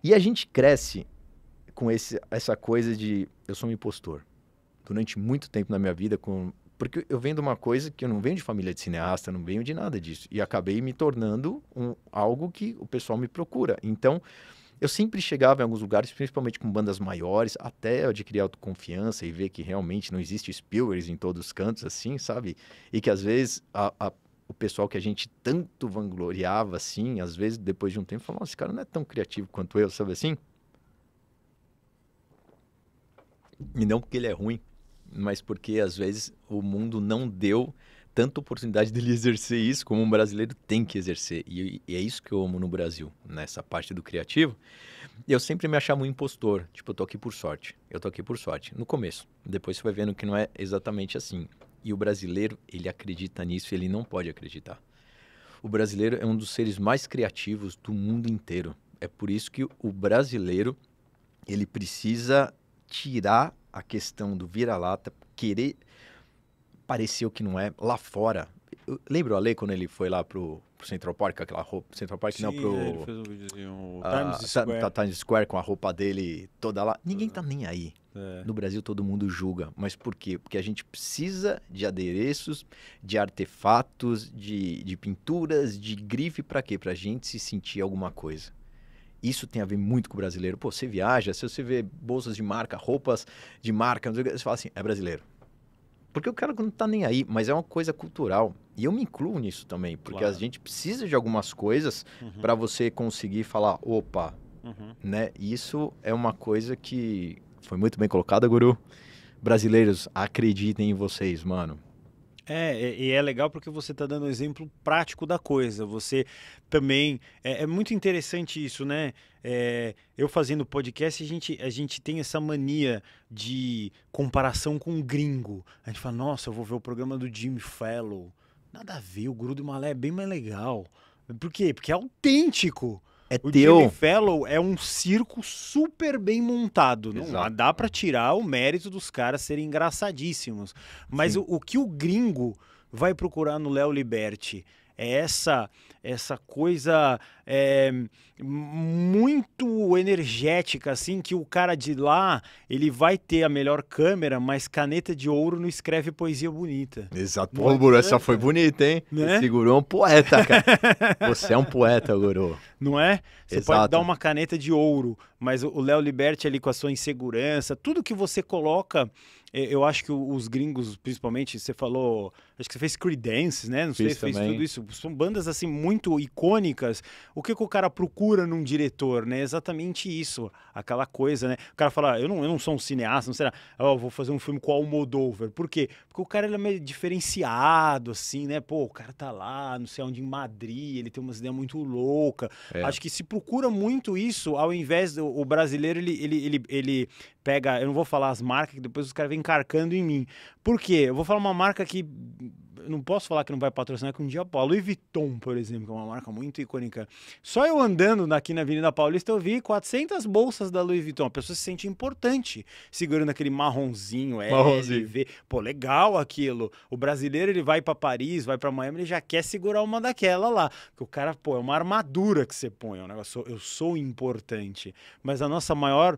E a gente cresce com esse, essa coisa de eu sou um impostor. Durante muito tempo na minha vida, com, porque eu venho de uma coisa que eu não venho de família de cineasta, não venho de nada disso. E acabei me tornando um, algo que o pessoal me procura. Então, eu sempre chegava em alguns lugares, principalmente com bandas maiores, até adquirir autoconfiança e ver que realmente não existe Spielbergs em todos os cantos, assim, sabe? E que às vezes a, a, o pessoal que a gente tanto vangloriava, assim, às vezes depois de um tempo, falou: nossa, esse cara não é tão criativo quanto eu, sabe assim? E não porque ele é ruim, mas porque às vezes o mundo não deu tanta oportunidade dele exercer isso como um brasileiro tem que exercer. E, e é isso que eu amo no Brasil, nessa parte do criativo. Eu sempre me achava um impostor. Tipo, eu tô aqui por sorte. Eu tô aqui por sorte. No começo. Depois você vai vendo que não é exatamente assim. E o brasileiro, ele acredita nisso, ele não pode acreditar. O brasileiro é um dos seres mais criativos do mundo inteiro. É por isso que o brasileiro, ele precisa tirar a questão do vira-lata, querer. Pareceu que não é. Lá fora. Eu, a o Ale quando ele foi lá pro, pro Central Park, aquela roupa. Central Park Sim, não, pro. Ele fez um videozinho. Ah, Times Square. Tá, tá, Times Square com a roupa dele toda lá. Ninguém tá uhum. nem aí. É. No Brasil todo mundo julga. Mas por quê? Porque a gente precisa de adereços, de artefatos, de, de pinturas, de grife para quê? Pra gente se sentir alguma coisa. Isso tem a ver muito com o brasileiro. Pô, você viaja, se você vê bolsas de marca, roupas de marca, você fala assim, é brasileiro. Porque o cara não tá nem aí, mas é uma coisa cultural. E eu me incluo nisso também, porque claro. a gente precisa de algumas coisas uhum. para você conseguir falar, opa, uhum. né? isso é uma coisa que foi muito bem colocada, guru. Brasileiros, acreditem em vocês, mano. É, e é legal porque você está dando um exemplo prático da coisa. Você também. É, é muito interessante isso, né? É, eu fazendo podcast, a gente, a gente tem essa mania de comparação com um gringo. A gente fala, nossa, eu vou ver o programa do Jimmy Fallon. Nada a ver, o Grudo Malé é bem mais legal. Por quê? Porque é autêntico. É o teu. Jimmy Fellow é um circo super bem montado. Exato. Não dá para tirar o mérito dos caras serem engraçadíssimos. Mas o, o, que o gringo vai procurar no Léo Liberti é essa essa coisa é, muito energética, assim, que o cara de lá ele vai ter a melhor câmera, mas caneta de ouro não escreve poesia bonita. Exato. Pô, Guru, essa foi bonita, hein? Né? Segurou um poeta, cara. Você é um poeta, Guru. Não é? Você Exato. pode dar uma caneta de ouro, mas o Léo Liberti ali com a sua insegurança, tudo que você coloca eu acho que os gringos, principalmente, você falou. Acho que você fez Creedence, né? Não Fiz sei, também. fez tudo isso. São bandas assim muito icônicas. O que, que o cara procura num diretor, né? exatamente isso. Aquela coisa, né? O cara fala, ah, eu não, eu não sou um cineasta, não sei lá. Ah, eu vou fazer um filme com Almodóvar. Por quê? Porque o cara ele é meio diferenciado, assim, né? Pô, o cara tá lá, não sei onde, em Madrid, ele tem umas ideias muito louca. É. Acho que se procura muito isso, ao invés do o brasileiro, ele, ele, ele, ele pega. Eu não vou falar as marcas, que depois os caras vêm encarcando em mim. Por quê? Eu vou falar uma marca que não posso falar que não vai patrocinar que um dia a Louis Vuitton, por exemplo, que é uma marca muito icônica. Só eu andando aqui na Avenida Paulista, eu vi 400 bolsas da Louis Vuitton. A pessoa se sente importante segurando aquele marronzinho, é, LV. Pô, legal aquilo. O brasileiro, ele vai para Paris, vai para Miami, ele já quer segurar uma daquela lá. Que o cara, pô, é uma armadura que você põe. É um negócio, eu sou importante. Mas a nossa maior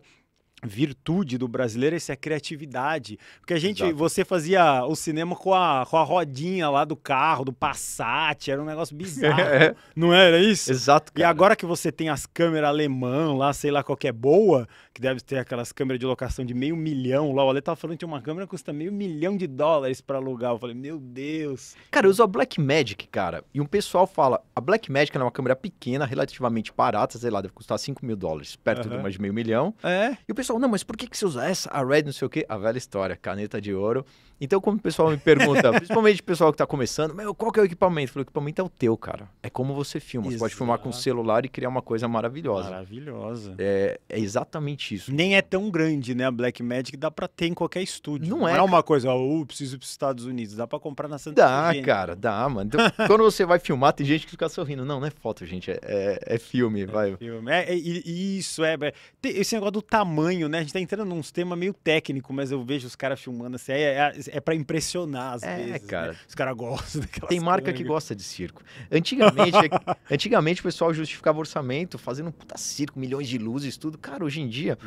virtude do brasileiro essa é criatividade. Porque a gente, Exato. você fazia o cinema com a, com a rodinha lá do carro, do Passat, era um negócio bizarro. É. Não era isso? Exato. Cara. E agora que você tem as câmeras alemã lá, sei lá qual que é boa, que deve ter aquelas câmeras de locação de meio milhão lá, o Ale tava falando que uma câmera que custa meio milhão de dólares para alugar. Eu falei, meu Deus. Cara, eu uso a Blackmagic, cara, e um pessoal fala, a Blackmagic é uma câmera pequena, relativamente barata, sei lá, deve custar 5 mil dólares, perto uhum. de mais de meio milhão. É. E o pessoal pessoal, não, mas por que, que você usa essa? A Red, não sei o quê. A velha história, caneta de ouro. Então, quando o pessoal me pergunta, principalmente o pessoal que está começando, meu, qual que é o equipamento? Eu falo, o equipamento é o teu, cara. É como você filma. Exato. Você pode filmar com o celular e criar uma coisa maravilhosa. Maravilhosa. É, é exatamente isso. Nem é tão grande, né? A Blackmagic dá para ter em qualquer estúdio. Não, não é, é uma coisa, oh, preciso ir para os Estados Unidos. Dá para comprar na Santa Dá, cara, dá, mano. Então, quando você vai filmar, tem gente que fica sorrindo. Não, não é foto, gente. É, é, é filme, é vai. Filme. É, isso, é, é. Tem esse negócio do tamanho né? A gente tá entrando num tema meio técnico, mas eu vejo os caras filmando assim. É, é, é para impressionar, às é, vezes. Né? Cara. Né? Os caras gostam Tem marca que gosta de circo. Antigamente, é antigamente o pessoal justificava orçamento fazendo um puta circo, milhões de luzes, tudo. Cara, hoje em dia,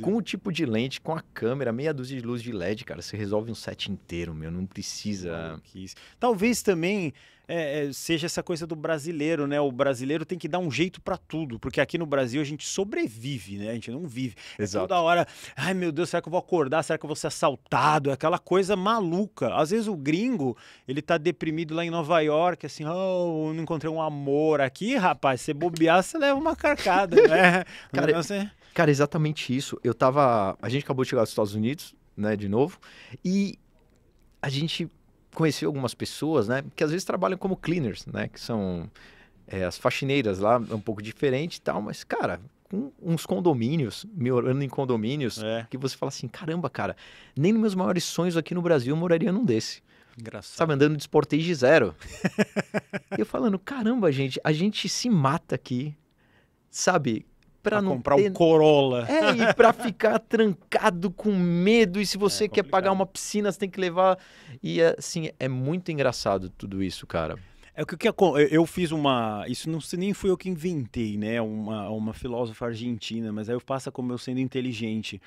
com o tipo de lente, com a câmera, meia dúzia de luz de LED, cara, você resolve um set inteiro, meu. Não precisa. Talvez também é, é, seja essa coisa do brasileiro, né? O brasileiro tem que dar um jeito para tudo, porque aqui no Brasil a gente sobrevive, né? A gente não vive. É Exato. toda hora, ai meu Deus, será que eu vou acordar? Será que eu vou ser assaltado? É aquela coisa maluca. Às vezes o gringo, ele tá deprimido lá em Nova York, assim, oh, não encontrei um amor aqui, rapaz. Se bobear, você leva uma carcada, né? cara, você... Assim. cara, exatamente isso. Eu tava. A gente acabou de chegar nos Estados Unidos, né, de novo, e a gente conheci algumas pessoas, né, que às vezes trabalham como cleaners, né, que são é, as faxineiras lá, é um pouco diferente e tal, mas, cara, com uns condomínios, morando em condomínios, é. que você fala assim, caramba, cara, nem nos meus maiores sonhos aqui no Brasil eu moraria num desse. Engraçado. Sabe, andando de Sportage zero. eu falando, caramba, gente, a gente se mata aqui, sabe? para não comprar ter... Corolla. É, e para ficar trancado com medo e se é você é, quer pagar uma piscina, você tem que levar e assim, é muito engraçado tudo isso, cara. É o que eu fiz uma, isso não nem fui eu que inventei, né? Uma, uma filósofa argentina, mas aí eu passa como eu sendo inteligente.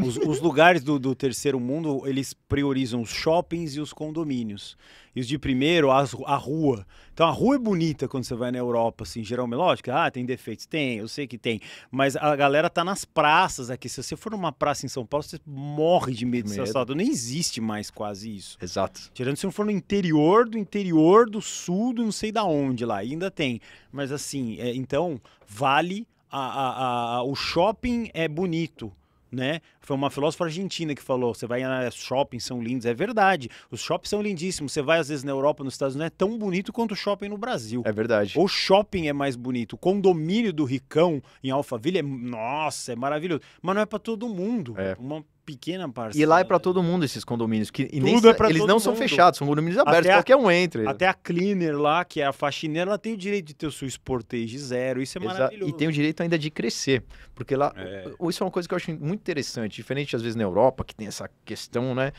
Os, os lugares do, do terceiro mundo eles priorizam os shoppings e os condomínios e os de primeiro, as, a rua. Então a rua é bonita quando você vai na Europa, assim, geralmente, melódica. ah, tem defeitos, tem, eu sei que tem, mas a galera tá nas praças aqui. Se você for numa praça em São Paulo, você morre de medo, de ser assaltado. Nem existe mais quase isso. Exato. Tirando se não for no interior do interior do sul, do não sei da onde lá, ainda tem. Mas assim, é, então vale a, a, a, o shopping é bonito né? Foi uma filósofa argentina que falou: você vai na shopping, são lindos. É verdade. Os shoppings são lindíssimos. Você vai, às vezes, na Europa, nos Estados Unidos, não é tão bonito quanto o shopping no Brasil. É verdade. O shopping é mais bonito. O condomínio do Ricão em Alphaville é, nossa, é maravilhoso. Mas não é para todo mundo. É. Uma pequena parte E lá é para todo mundo esses condomínios. Que, Tudo nem, é pra eles todo não mundo. são fechados, são condomínios abertos, até qualquer a, um entra. Até a cleaner lá, que é a faxineira, ela tem o direito de ter o seu esportejo zero. Isso é Exa maravilhoso. E tem o direito ainda de crescer. Porque lá. É. Isso é uma coisa que eu acho muito interessante. Diferente, às vezes, na Europa, que tem essa questão, né?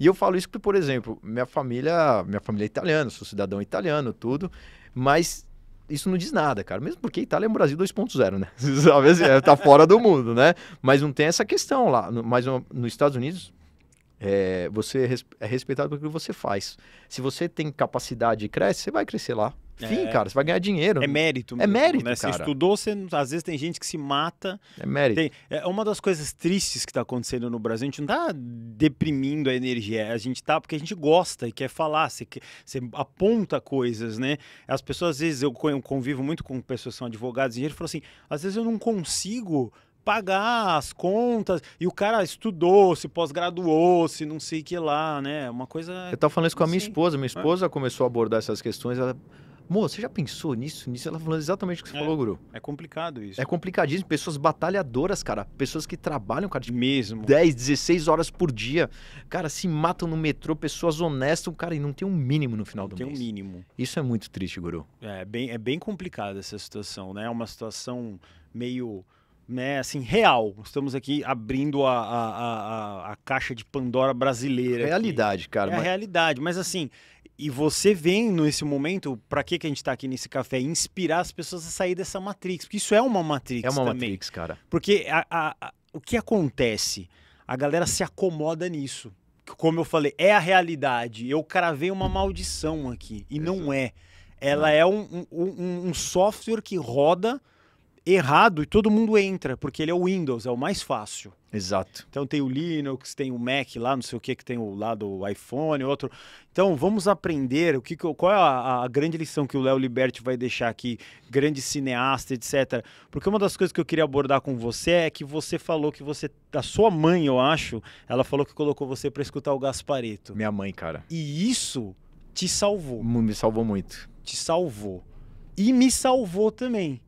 E eu falo isso porque, por exemplo, minha família, minha família é italiana, sou cidadão italiano, tudo, mas isso não diz nada, cara. Mesmo porque Itália é um Brasil 2.0, né? Sabe assim, é, tá fora do mundo, né? Mas não tem essa questão lá. Mas nos Estados Unidos, é, você é respeitado pelo que você faz. Se você tem capacidade e cresce, você vai crescer lá. Fim, é, cara, você vai ganhar dinheiro. É mérito. é mérito, né? cara. Você estudou, você, às vezes tem gente que se mata. É mérito. Tem, é uma das coisas tristes que está acontecendo no Brasil. A gente não está deprimindo a energia, a gente está porque a gente gosta e quer falar, você, quer, você aponta coisas, né? As pessoas, às vezes, eu convivo muito com pessoas que são advogados e ele falou assim, às vezes eu não consigo pagar as contas. E o cara estudou, se pós-graduou, se não sei que lá, né? É uma coisa. Eu estava falando isso com a minha esposa. Minha é. esposa é. começou a abordar essas questões. Ela Moça, você já pensou nisso? Nisso ela falando exatamente o que você é, falou, Guru. É complicado isso. É complicadíssimo. Pessoas batalhadoras, cara. Pessoas que trabalham, cara, de mesmo 10, 16 horas por dia. Cara, se matam no metrô, pessoas honestas, cara, e não tem um mínimo no final não do tem mês. Tem um mínimo. Isso é muito triste, Guru. É, é bem, é bem complicada essa situação, né? É uma situação meio né, assim, real. Estamos aqui abrindo a, a, a, a caixa de Pandora brasileira. É realidade, aqui. cara. É mas... a realidade, mas assim, e você vem nesse momento, para que que a gente tá aqui nesse café? Inspirar as pessoas a sair dessa Matrix, porque isso é uma Matrix É uma também. Matrix, cara. Porque a, a, a, o que acontece? A galera se acomoda nisso. Como eu falei, é a realidade. Eu cravei uma maldição aqui, e Exato. não é. Ela não. é um, um, um software que roda errado e todo mundo entra, porque ele é o Windows, é o mais fácil. Exato. Então tem o Linux, tem o Mac lá, não sei o que, que tem o lado do iPhone, outro. Então vamos aprender o que, qual é a, a grande lição que o Léo Liberti vai deixar aqui, grande cineasta, etc. Porque uma das coisas que eu queria abordar com você é que você falou que você, a sua mãe, eu acho, ela falou que colocou você para escutar o Gaspareto. Minha mãe, cara. E isso te salvou. Me salvou muito. Te salvou. E me salvou também.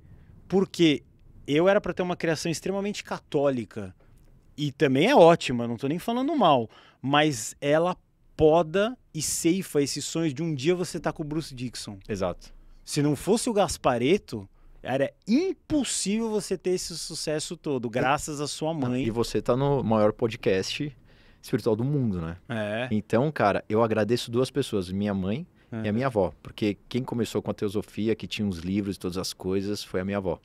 Porque eu era para ter uma criação extremamente católica. E também é ótima, não estou nem falando mal. Mas ela poda e ceifa esses sonhos de um dia você tá com o Bruce Dixon. Exato. Se não fosse o Gaspareto, era impossível você ter esse sucesso todo, graças à sua mãe. E você tá no maior podcast espiritual do mundo, né? É. Então, cara, eu agradeço duas pessoas, minha mãe Uhum. É a minha avó, porque quem começou com a teosofia, que tinha uns livros e todas as coisas, foi a minha avó.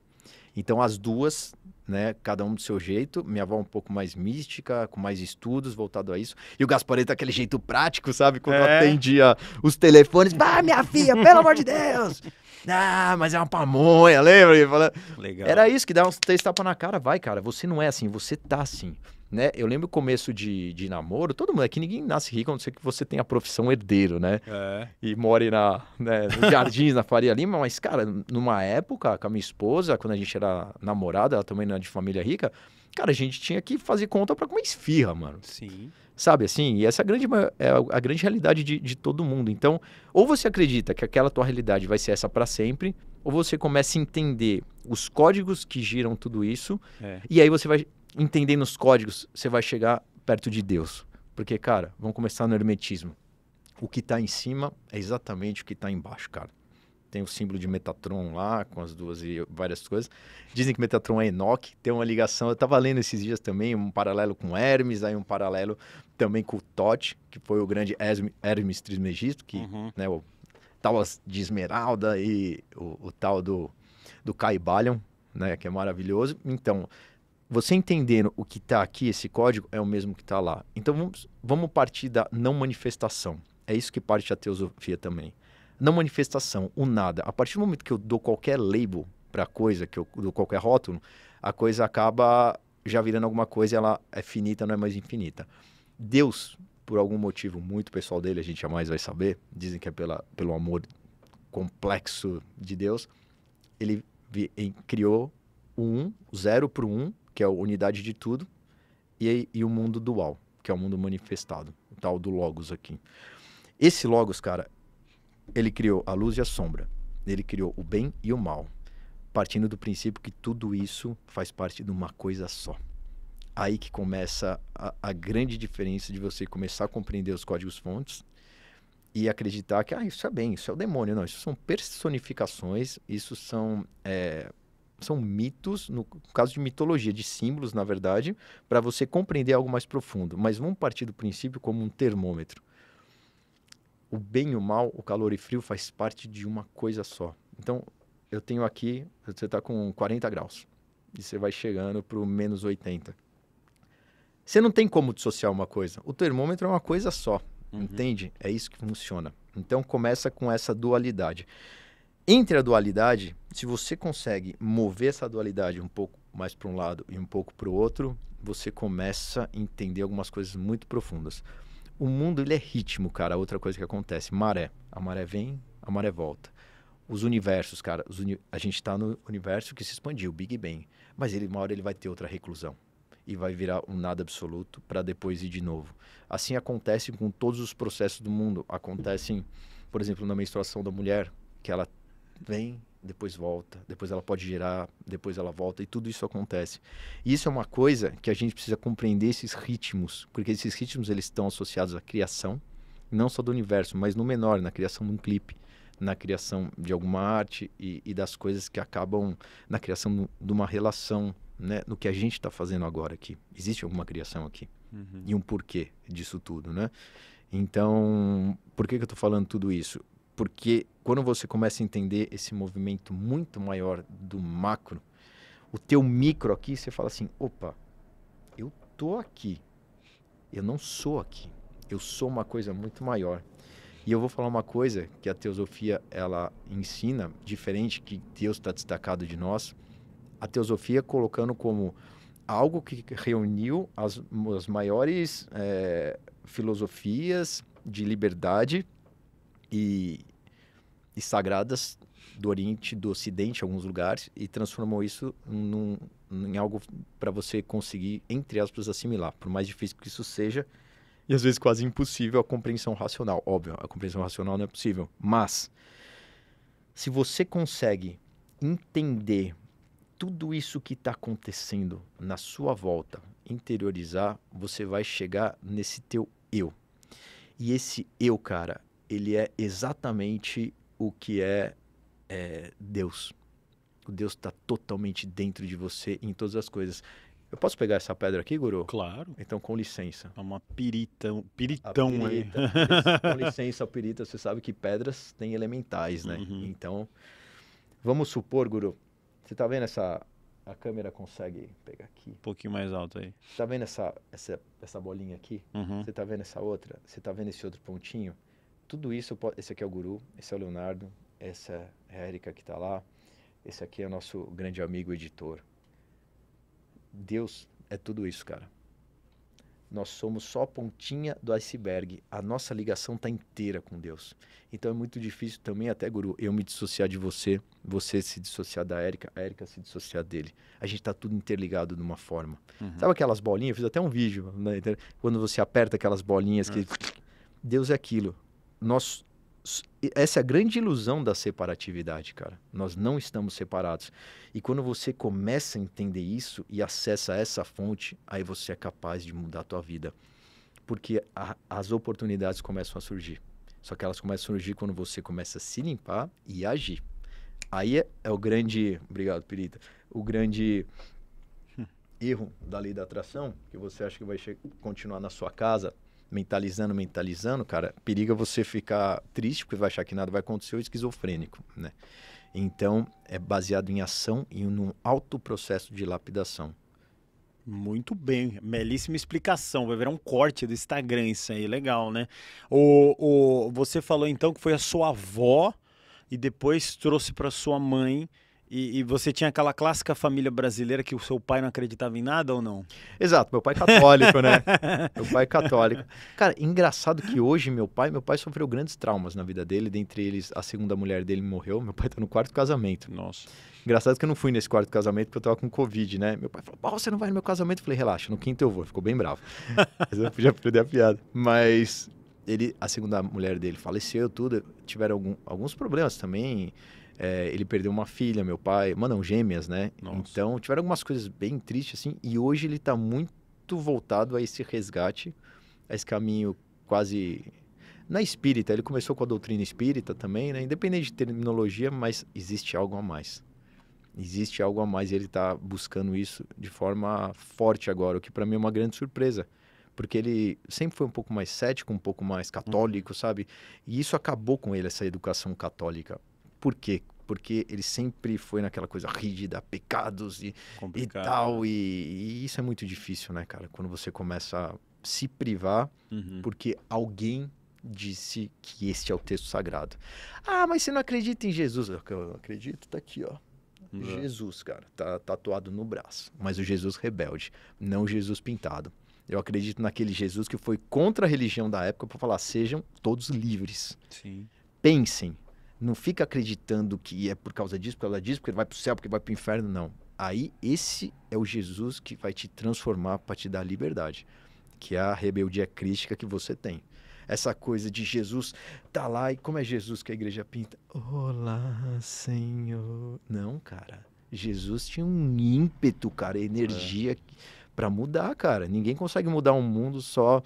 Então as duas, né, cada um do seu jeito, minha avó um pouco mais mística, com mais estudos voltado a isso, e o Gasparetto é aquele jeito prático, sabe, quando é. atendia os telefones, ah, minha filha, pelo amor de Deus. Ah, mas é uma pamonha, lembra? Legal. Era isso que dá uns três tapas na cara, vai, cara. Você não é assim, você tá assim né? Eu lembro o começo de, de namoro, todo mundo, é que ninguém nasce rico, a não ser que você tenha a profissão herdeiro, né? É. E more na, né, Jardins, na Faria Lima, mas, cara, numa época, com a minha esposa, quando a gente era namorada, ela também era é de família rica, cara, a gente tinha que fazer conta para comer esfirra, mano. Sim. Sabe assim? E essa é a grande, é a grande realidade de, de todo mundo. Então, ou você acredita que aquela tua realidade vai ser essa para sempre, ou você começa a entender os códigos que giram tudo isso, é. e aí você vai entendendo os códigos, você vai chegar perto de Deus. Porque, cara, vamos começar no hermetismo. O que está em cima é exatamente o que está embaixo, cara. Tem o símbolo de Metatron lá, com as duas e várias coisas. Dizem que Metatron é Enoch, tem uma ligação. Eu estava lendo esses dias também um paralelo com Hermes, aí um paralelo também com o Tote, que foi o grande Hermes Trismegisto, que uhum. né, o tal de Esmeralda e o, o tal do, do Caibalion, né, que é maravilhoso. Então, você entendendo o que está aqui, esse código, é o mesmo que está lá. Então vamos, vamos partir da não manifestação. É isso que parte a teosofia também. Não manifestação, o nada. A partir do momento que eu dou qualquer label para a coisa, que eu dou qualquer rótulo, a coisa acaba já virando alguma coisa e ela é finita, não é mais infinita. Deus, por algum motivo muito pessoal dele, a gente jamais vai saber, dizem que é pela, pelo amor complexo de Deus, ele, criou o 1, um, zero 0 para o 1, um, que é a unidade de tudo, e, e o mundo dual, que é o mundo manifestado, o tal do Logos aqui. Esse Logos, cara, ele criou a luz e a sombra, ele criou o bem e o mal, partindo do princípio que tudo isso faz parte de uma coisa só. Aí que começa a, a grande diferença de você começar a compreender os códigos-fontes e acreditar que ah, isso é bem, isso é o demônio. Não, isso são personificações, isso são é, são mitos, no caso de mitologia, de símbolos, na verdade, para você compreender algo mais profundo. Mas vamos partir do princípio como um termômetro. O bem e o mal, o calor e frio, faz parte de uma coisa só. Então, eu tenho aqui, você está com 40 graus e você vai chegando para o menos 80. Você não tem como dissociar uma coisa. O termômetro é uma coisa só, uhum. entende? É isso que funciona. Então, começa com essa dualidade entre a dualidade, se você consegue mover essa dualidade um pouco mais para um lado e um pouco para o outro, você começa a entender algumas coisas muito profundas. O mundo ele é ritmo, cara. Outra coisa que acontece, maré. A maré vem, a maré volta. Os universos, cara. Os uni a gente está no universo que se expandiu, o Big Bang. Mas ele, uma hora ele vai ter outra reclusão e vai virar um nada absoluto para depois ir de novo. Assim acontece com todos os processos do mundo. Acontecem, por exemplo, na menstruação da mulher, que ela vem, depois volta, depois ela pode girar, depois ela volta e tudo isso acontece. isso é uma coisa que a gente precisa compreender esses ritmos, porque esses ritmos eles estão associados à criação, não só do universo, mas no menor, na criação de um clipe, na criação de alguma arte e, e das coisas que acabam na criação de uma relação, né, no que a gente está fazendo agora aqui. Existe alguma criação aqui uhum. e um porquê disso tudo, né? Então, por que, que eu estou falando tudo isso? Porque quando você começa a entender esse movimento muito maior do macro, o teu micro aqui, você fala assim: opa, eu tô aqui. Eu não sou aqui. Eu sou uma coisa muito maior. E eu vou falar uma coisa que a teosofia ela ensina, diferente que Deus está destacado de nós. A teosofia colocando como algo que reuniu as, as maiores é, filosofias de liberdade e, e sagradas do Oriente, do Ocidente, em alguns lugares, e transformou isso num, em algo para você conseguir, entre aspas, assimilar. Por mais difícil que isso seja, e às vezes quase impossível a compreensão racional. Óbvio, a compreensão racional não é possível. Mas, se você consegue entender tudo isso que está acontecendo na sua volta, interiorizar, você vai chegar nesse teu eu. E esse eu, cara, ele é exatamente o que é, é Deus. O Deus está totalmente dentro de você em todas as coisas. Eu posso pegar essa pedra aqui, Guru? Claro. Então, com licença. É uma piritão, piritão né? pirita, aí. com licença, pirita, você sabe que pedras têm elementais, né? Uhum. Então, vamos supor, Guru, você está vendo essa... A câmera consegue pegar aqui. Um pouquinho mais alto aí. Você está vendo essa, essa, essa bolinha aqui? Uhum. Você está vendo essa outra? Você está vendo esse outro pontinho? tudo isso, esse aqui é o Guru, esse é o Leonardo, essa é a Erika que está lá, esse aqui é o nosso grande amigo editor. Deus é tudo isso, cara. Nós somos só a pontinha do iceberg. A nossa ligação está inteira com Deus. Então é muito difícil também, até guru, eu me dissociar de você, você se dissociar da Érica, a Érica se dissociar dele. A gente está tudo interligado de uma forma. Uhum. Sabe aquelas bolinhas? Eu fiz até um vídeo. Né? Quando você aperta aquelas bolinhas que. Uhum. Deus é aquilo nós essa é a grande ilusão da separatividade, cara. Nós não estamos separados. E quando você começa a entender isso e acessa essa fonte, aí você é capaz de mudar a tua vida. Porque a, as oportunidades começam a surgir. Só que elas começam a surgir quando você começa a se limpar e agir. Aí é, é o grande. Obrigado, Pirita. O grande hum. erro da lei da atração, que você acha que vai continuar na sua casa, mentalizando, mentalizando, cara, periga você ficar triste porque vai achar que nada vai acontecer ou esquizofrênico, né? Então, é baseado em ação e num alto processo de lapidação. Muito bem, belíssima explicação. Vai virar um corte do Instagram isso aí, legal, né? O, o, você falou então que foi a sua avó e depois trouxe para sua mãe e, e, você tinha aquela clássica família brasileira que o seu pai não acreditava em nada ou não? Exato, meu pai católico, né? meu pai católico. Cara, engraçado que hoje meu pai, meu pai sofreu grandes traumas na vida dele, dentre eles a segunda mulher dele morreu, meu pai tá no quarto casamento. Nossa. Engraçado que eu não fui nesse quarto casamento porque eu tava com Covid, né? Meu pai falou, pô, você não vai no meu casamento? Eu falei, relaxa, no quinto eu vou. Ficou bem bravo. Mas eu podia perder a piada. Mas ele, a segunda mulher dele faleceu, tudo, tiveram algum, alguns problemas também é, ele perdeu uma filha, meu pai. Mano, gêmeas, né? Nossa. Então, tiveram algumas coisas bem tristes, assim. E hoje ele tá muito voltado a esse resgate, a esse caminho quase. Na espírita, ele começou com a doutrina espírita também, né? Independente de terminologia, mas existe algo a mais. Existe algo a mais e ele tá buscando isso de forma forte agora, o que para mim é uma grande surpresa porque ele sempre foi um pouco mais cético, um pouco mais católico, uhum. sabe? E isso acabou com ele, essa educação católica. Por quê? Porque ele sempre foi naquela coisa rígida, pecados e, e tal. E, e, isso é muito difícil, né, cara? Quando você começa a se privar uhum. porque alguém disse que este é o texto sagrado. Ah, mas você não acredita em Jesus? Eu acredito, tá aqui, ó. Uhum. Jesus, cara, tá tatuado no braço. Mas o Jesus rebelde, não o Jesus pintado. Eu acredito naquele Jesus que foi contra a religião da época para falar: sejam todos livres. Sim. Pensem, não fica acreditando que é por causa disso, por causa disso, porque ele vai para o céu, porque vai para o inferno, não. Aí esse é o Jesus que vai te transformar para te dar liberdade, que é a rebeldia crítica que você tem. Essa coisa de Jesus tá lá e como é Jesus que a igreja pinta? Olá, Senhor. Não, cara. Jesus tinha um ímpeto, cara, energia é. para mudar, cara. Ninguém consegue mudar um mundo só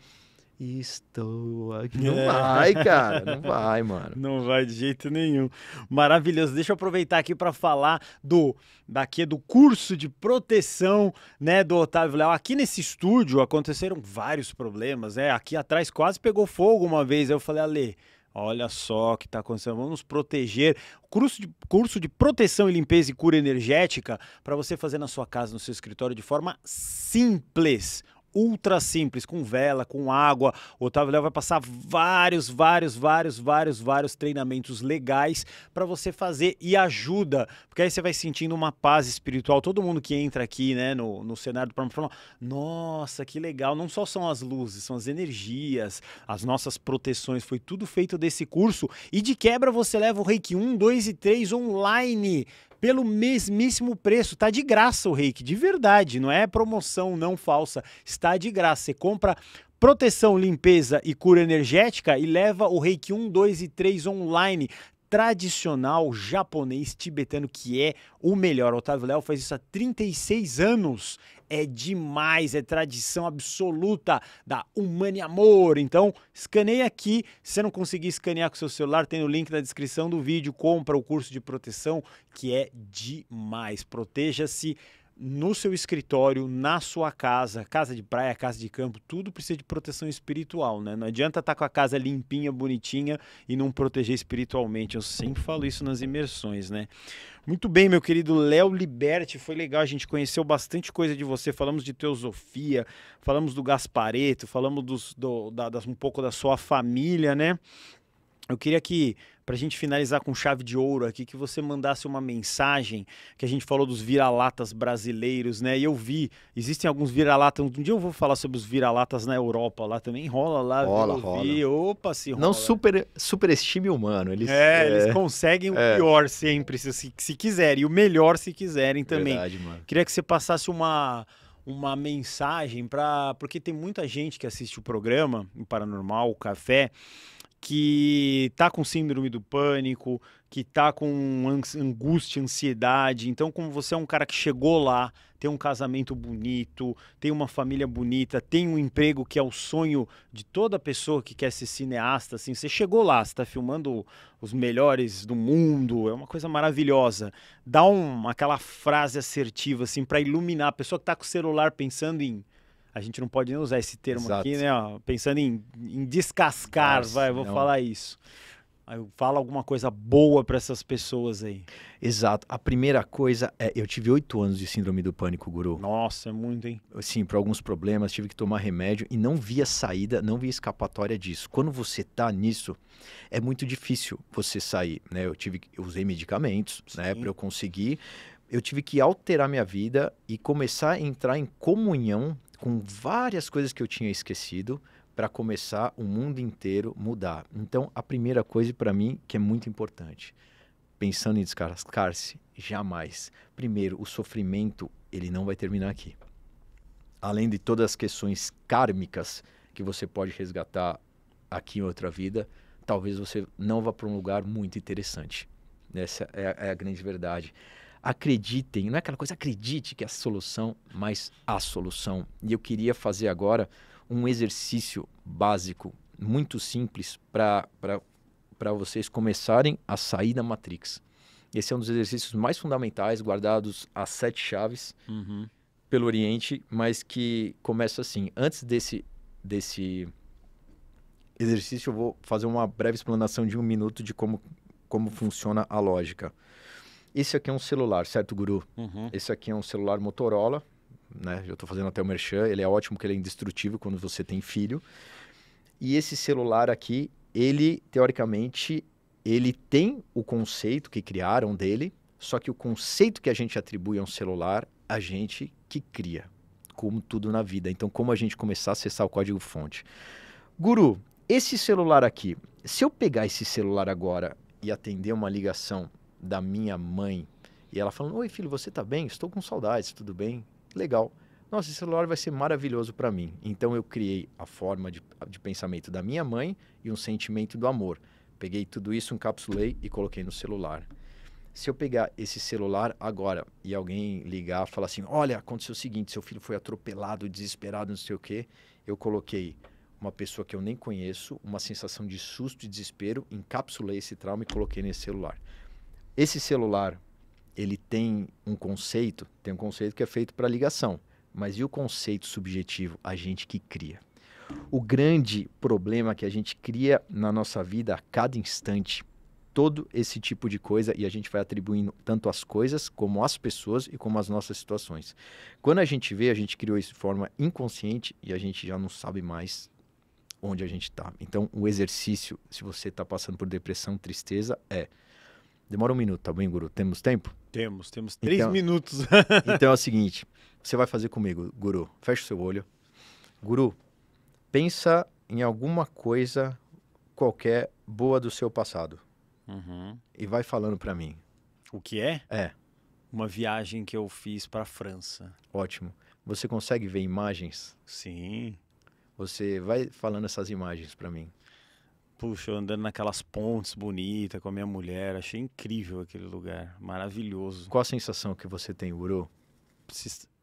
Estou aqui. Não é. vai, cara. Não vai, mano. Não vai de jeito nenhum. Maravilhoso. Deixa eu aproveitar aqui para falar do daqui do curso de proteção, né, do Otávio Leal. Aqui nesse estúdio aconteceram vários problemas, né? Aqui atrás quase pegou fogo uma vez. Aí eu falei, Ale, Olha só o que está acontecendo. Vamos nos proteger. Curso de, curso de proteção e limpeza e cura energética para você fazer na sua casa, no seu escritório, de forma simples ultra simples, com vela, com água. O Otávio Léo vai passar vários, vários, vários, vários, vários treinamentos legais para você fazer e ajuda, porque aí você vai sentindo uma paz espiritual. Todo mundo que entra aqui, né, no, no cenário do programa, fala, nossa, que legal. Não só são as luzes, são as energias, as nossas proteções. Foi tudo feito desse curso e de quebra você leva o Reiki 1, 2 e 3 online pelo mesmíssimo preço. Tá de graça o reiki, de verdade, não é promoção não falsa. Está de graça. Você compra proteção, limpeza e cura energética e leva o reiki 1, 2 e 3 online tradicional japonês tibetano que é o melhor. O Otávio Léo faz isso há 36 anos é demais, é tradição absoluta da Humani Amor. Então, escaneia aqui. Se você não conseguir escanear com seu celular, tem o link na descrição do vídeo. Compra o curso de proteção que é demais. Proteja-se no seu escritório, na sua casa, casa de praia, casa de campo, tudo precisa de proteção espiritual, né? Não adianta estar tá com a casa limpinha, bonitinha e não proteger espiritualmente. Eu sempre falo isso nas imersões, né? Muito bem, meu querido Léo Liberti, foi legal, a gente conheceu bastante coisa de você, falamos de teosofia, falamos do Gaspareto, falamos dos, do, da, das, um pouco da sua família, né? Eu queria que para a gente finalizar com chave de ouro aqui, que você mandasse uma mensagem, que a gente falou dos vira-latas brasileiros, né? E eu vi, existem alguns vira-latas, um dia eu vou falar sobre os vira-latas na Europa, lá também rola lá. Rola, rola. Vi, opa, se rola. Não super, superestime humano, eles... É, é eles conseguem é. o pior sempre, se, se quiserem, e o melhor se quiserem também. Verdade, mano. Queria que você passasse uma uma mensagem para porque tem muita gente que assiste o programa o Paranormal, o Café que tá com síndrome do pânico, que tá com angústia, ansiedade. Então, como você é um cara que chegou lá, tem um casamento bonito, tem uma família bonita, tem um emprego que é o sonho de toda pessoa que quer ser cineasta, assim, você chegou lá, está filmando os melhores do mundo, é uma coisa maravilhosa. Dá um, aquela frase assertiva assim para iluminar a pessoa que tá com o celular pensando em a gente não pode nem usar esse termo Exato. aqui, né? Ó, pensando em, em descascar, vai, vou não. falar isso. Fala alguma coisa boa para essas pessoas aí. Exato. A primeira coisa é, eu tive oito anos de síndrome do pânico, guru. Nossa, é muito, hein? Sim, para alguns problemas, tive que tomar remédio e não via saída, não via escapatória disso. Quando você tá nisso, é muito difícil você sair, né? Eu tive, eu usei medicamentos, né, para eu conseguir. Eu tive que alterar minha vida e começar a entrar em comunhão com várias coisas que eu tinha esquecido para começar o mundo inteiro mudar. Então, a primeira coisa para mim que é muito importante, pensando em descascar-se, jamais. Primeiro, o sofrimento ele não vai terminar aqui. Além de todas as questões kármicas que você pode resgatar aqui em outra vida, talvez você não vá para um lugar muito interessante. Essa é a, é a grande verdade acreditem, não é aquela coisa, acredite que é a solução, mas a solução. E eu queria fazer agora um exercício básico, muito simples, para vocês começarem a sair da Matrix. Esse é um dos exercícios mais fundamentais, guardados às sete chaves uhum. pelo Oriente, mas que começa assim. Antes desse, desse exercício, eu vou fazer uma breve explanação de um minuto de como, como funciona a lógica. Esse aqui é um celular, certo, Guru? Uhum. Esse aqui é um celular Motorola, né? Eu estou fazendo até o merchan. Ele é ótimo porque ele é indestrutível quando você tem filho. E esse celular aqui, ele, teoricamente, ele tem o conceito que criaram dele, só que o conceito que a gente atribui a um celular, a gente que cria, como tudo na vida. Então, como a gente começar a acessar o código-fonte? Guru, esse celular aqui, se eu pegar esse celular agora e atender uma ligação da minha mãe. E ela falando: Oi, filho, você tá bem? Estou com saudades, tudo bem? Legal. Nossa, esse celular vai ser maravilhoso para mim. Então eu criei a forma de, de pensamento da minha mãe e um sentimento do amor. Peguei tudo isso, encapsulei e coloquei no celular. Se eu pegar esse celular agora e alguém ligar, falar assim: Olha, aconteceu o seguinte, seu filho foi atropelado, desesperado, não sei o quê. Eu coloquei uma pessoa que eu nem conheço, uma sensação de susto e desespero, encapsulei esse trauma e coloquei nesse celular. Esse celular, ele tem um conceito, tem um conceito que é feito para ligação, mas e o conceito subjetivo, a gente que cria. O grande problema que a gente cria na nossa vida a cada instante, todo esse tipo de coisa e a gente vai atribuindo tanto as coisas como as pessoas e como as nossas situações. Quando a gente vê, a gente criou isso de forma inconsciente e a gente já não sabe mais onde a gente está. Então, o exercício, se você está passando por depressão, tristeza, é Demora um minuto, tá bem, Guru? Temos tempo? Temos, temos então, três então, minutos. então é o seguinte: você vai fazer comigo, Guru. Fecha o seu olho. Guru, pensa em alguma coisa qualquer boa do seu passado. Uhum. E vai falando para mim. O que é? É. Uma viagem que eu fiz para França. Ótimo. Você consegue ver imagens? Sim. Você vai falando essas imagens para mim puxa, andando naquelas pontes bonitas com a minha mulher. Achei incrível aquele lugar, maravilhoso. Qual a sensação que você tem, Uro?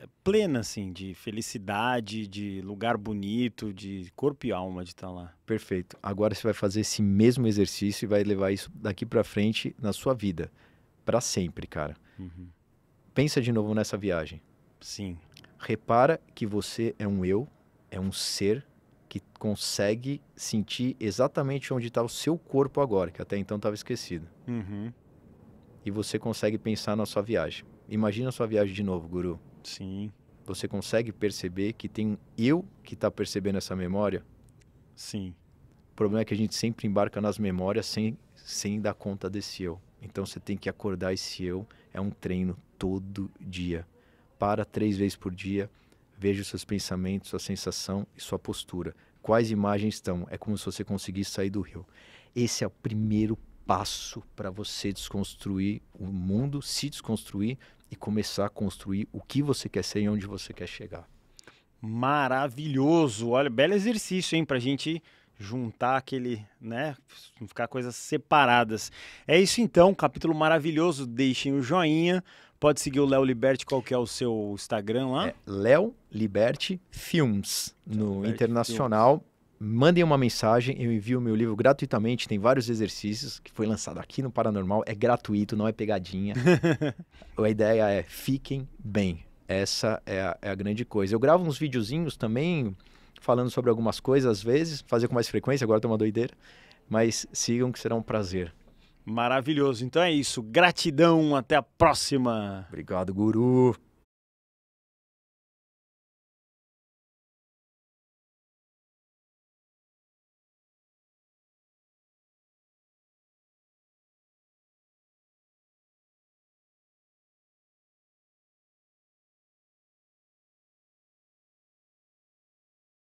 É plena, assim, de felicidade, de lugar bonito, de corpo e alma de estar tá lá. Perfeito. Agora você vai fazer esse mesmo exercício e vai levar isso daqui para frente na sua vida. para sempre, cara. Uhum. Pensa de novo nessa viagem. Sim. Repara que você é um eu, é um ser que consegue sentir exatamente onde está o seu corpo agora, que até então estava esquecido. Uhum. E você consegue pensar na sua viagem. Imagina a sua viagem de novo, guru. Sim. Você consegue perceber que tem um eu que está percebendo essa memória? Sim. O problema é que a gente sempre embarca nas memórias sem, sem dar conta desse eu. Então você tem que acordar esse eu. É um treino todo dia. Para três vezes por dia. Veja os seus pensamentos, sua sensação e sua postura quais imagens estão. É como se você conseguisse sair do rio. Esse é o primeiro passo para você desconstruir o mundo, se desconstruir e começar a construir o que você quer ser e onde você quer chegar. Maravilhoso! Olha, belo exercício, hein, para a gente juntar aquele, né, ficar coisas separadas. É isso então, capítulo maravilhoso. Deixem o joinha. Pode seguir o Léo Liberti, qual que é o seu Instagram lá? É Léo Liberti Films, no Internacional. Films. Mandem uma mensagem, eu envio o meu livro gratuitamente, tem vários exercícios que foi lançado aqui no Paranormal, é gratuito, não é pegadinha. a ideia é fiquem bem. Essa é a, é a grande coisa. Eu gravo uns videozinhos também, falando sobre algumas coisas às vezes, fazer com mais frequência, agora tem tá uma doideira. Mas sigam que será um prazer. Maravilhoso. Então é isso. Gratidão. Até a próxima. Obrigado, guru.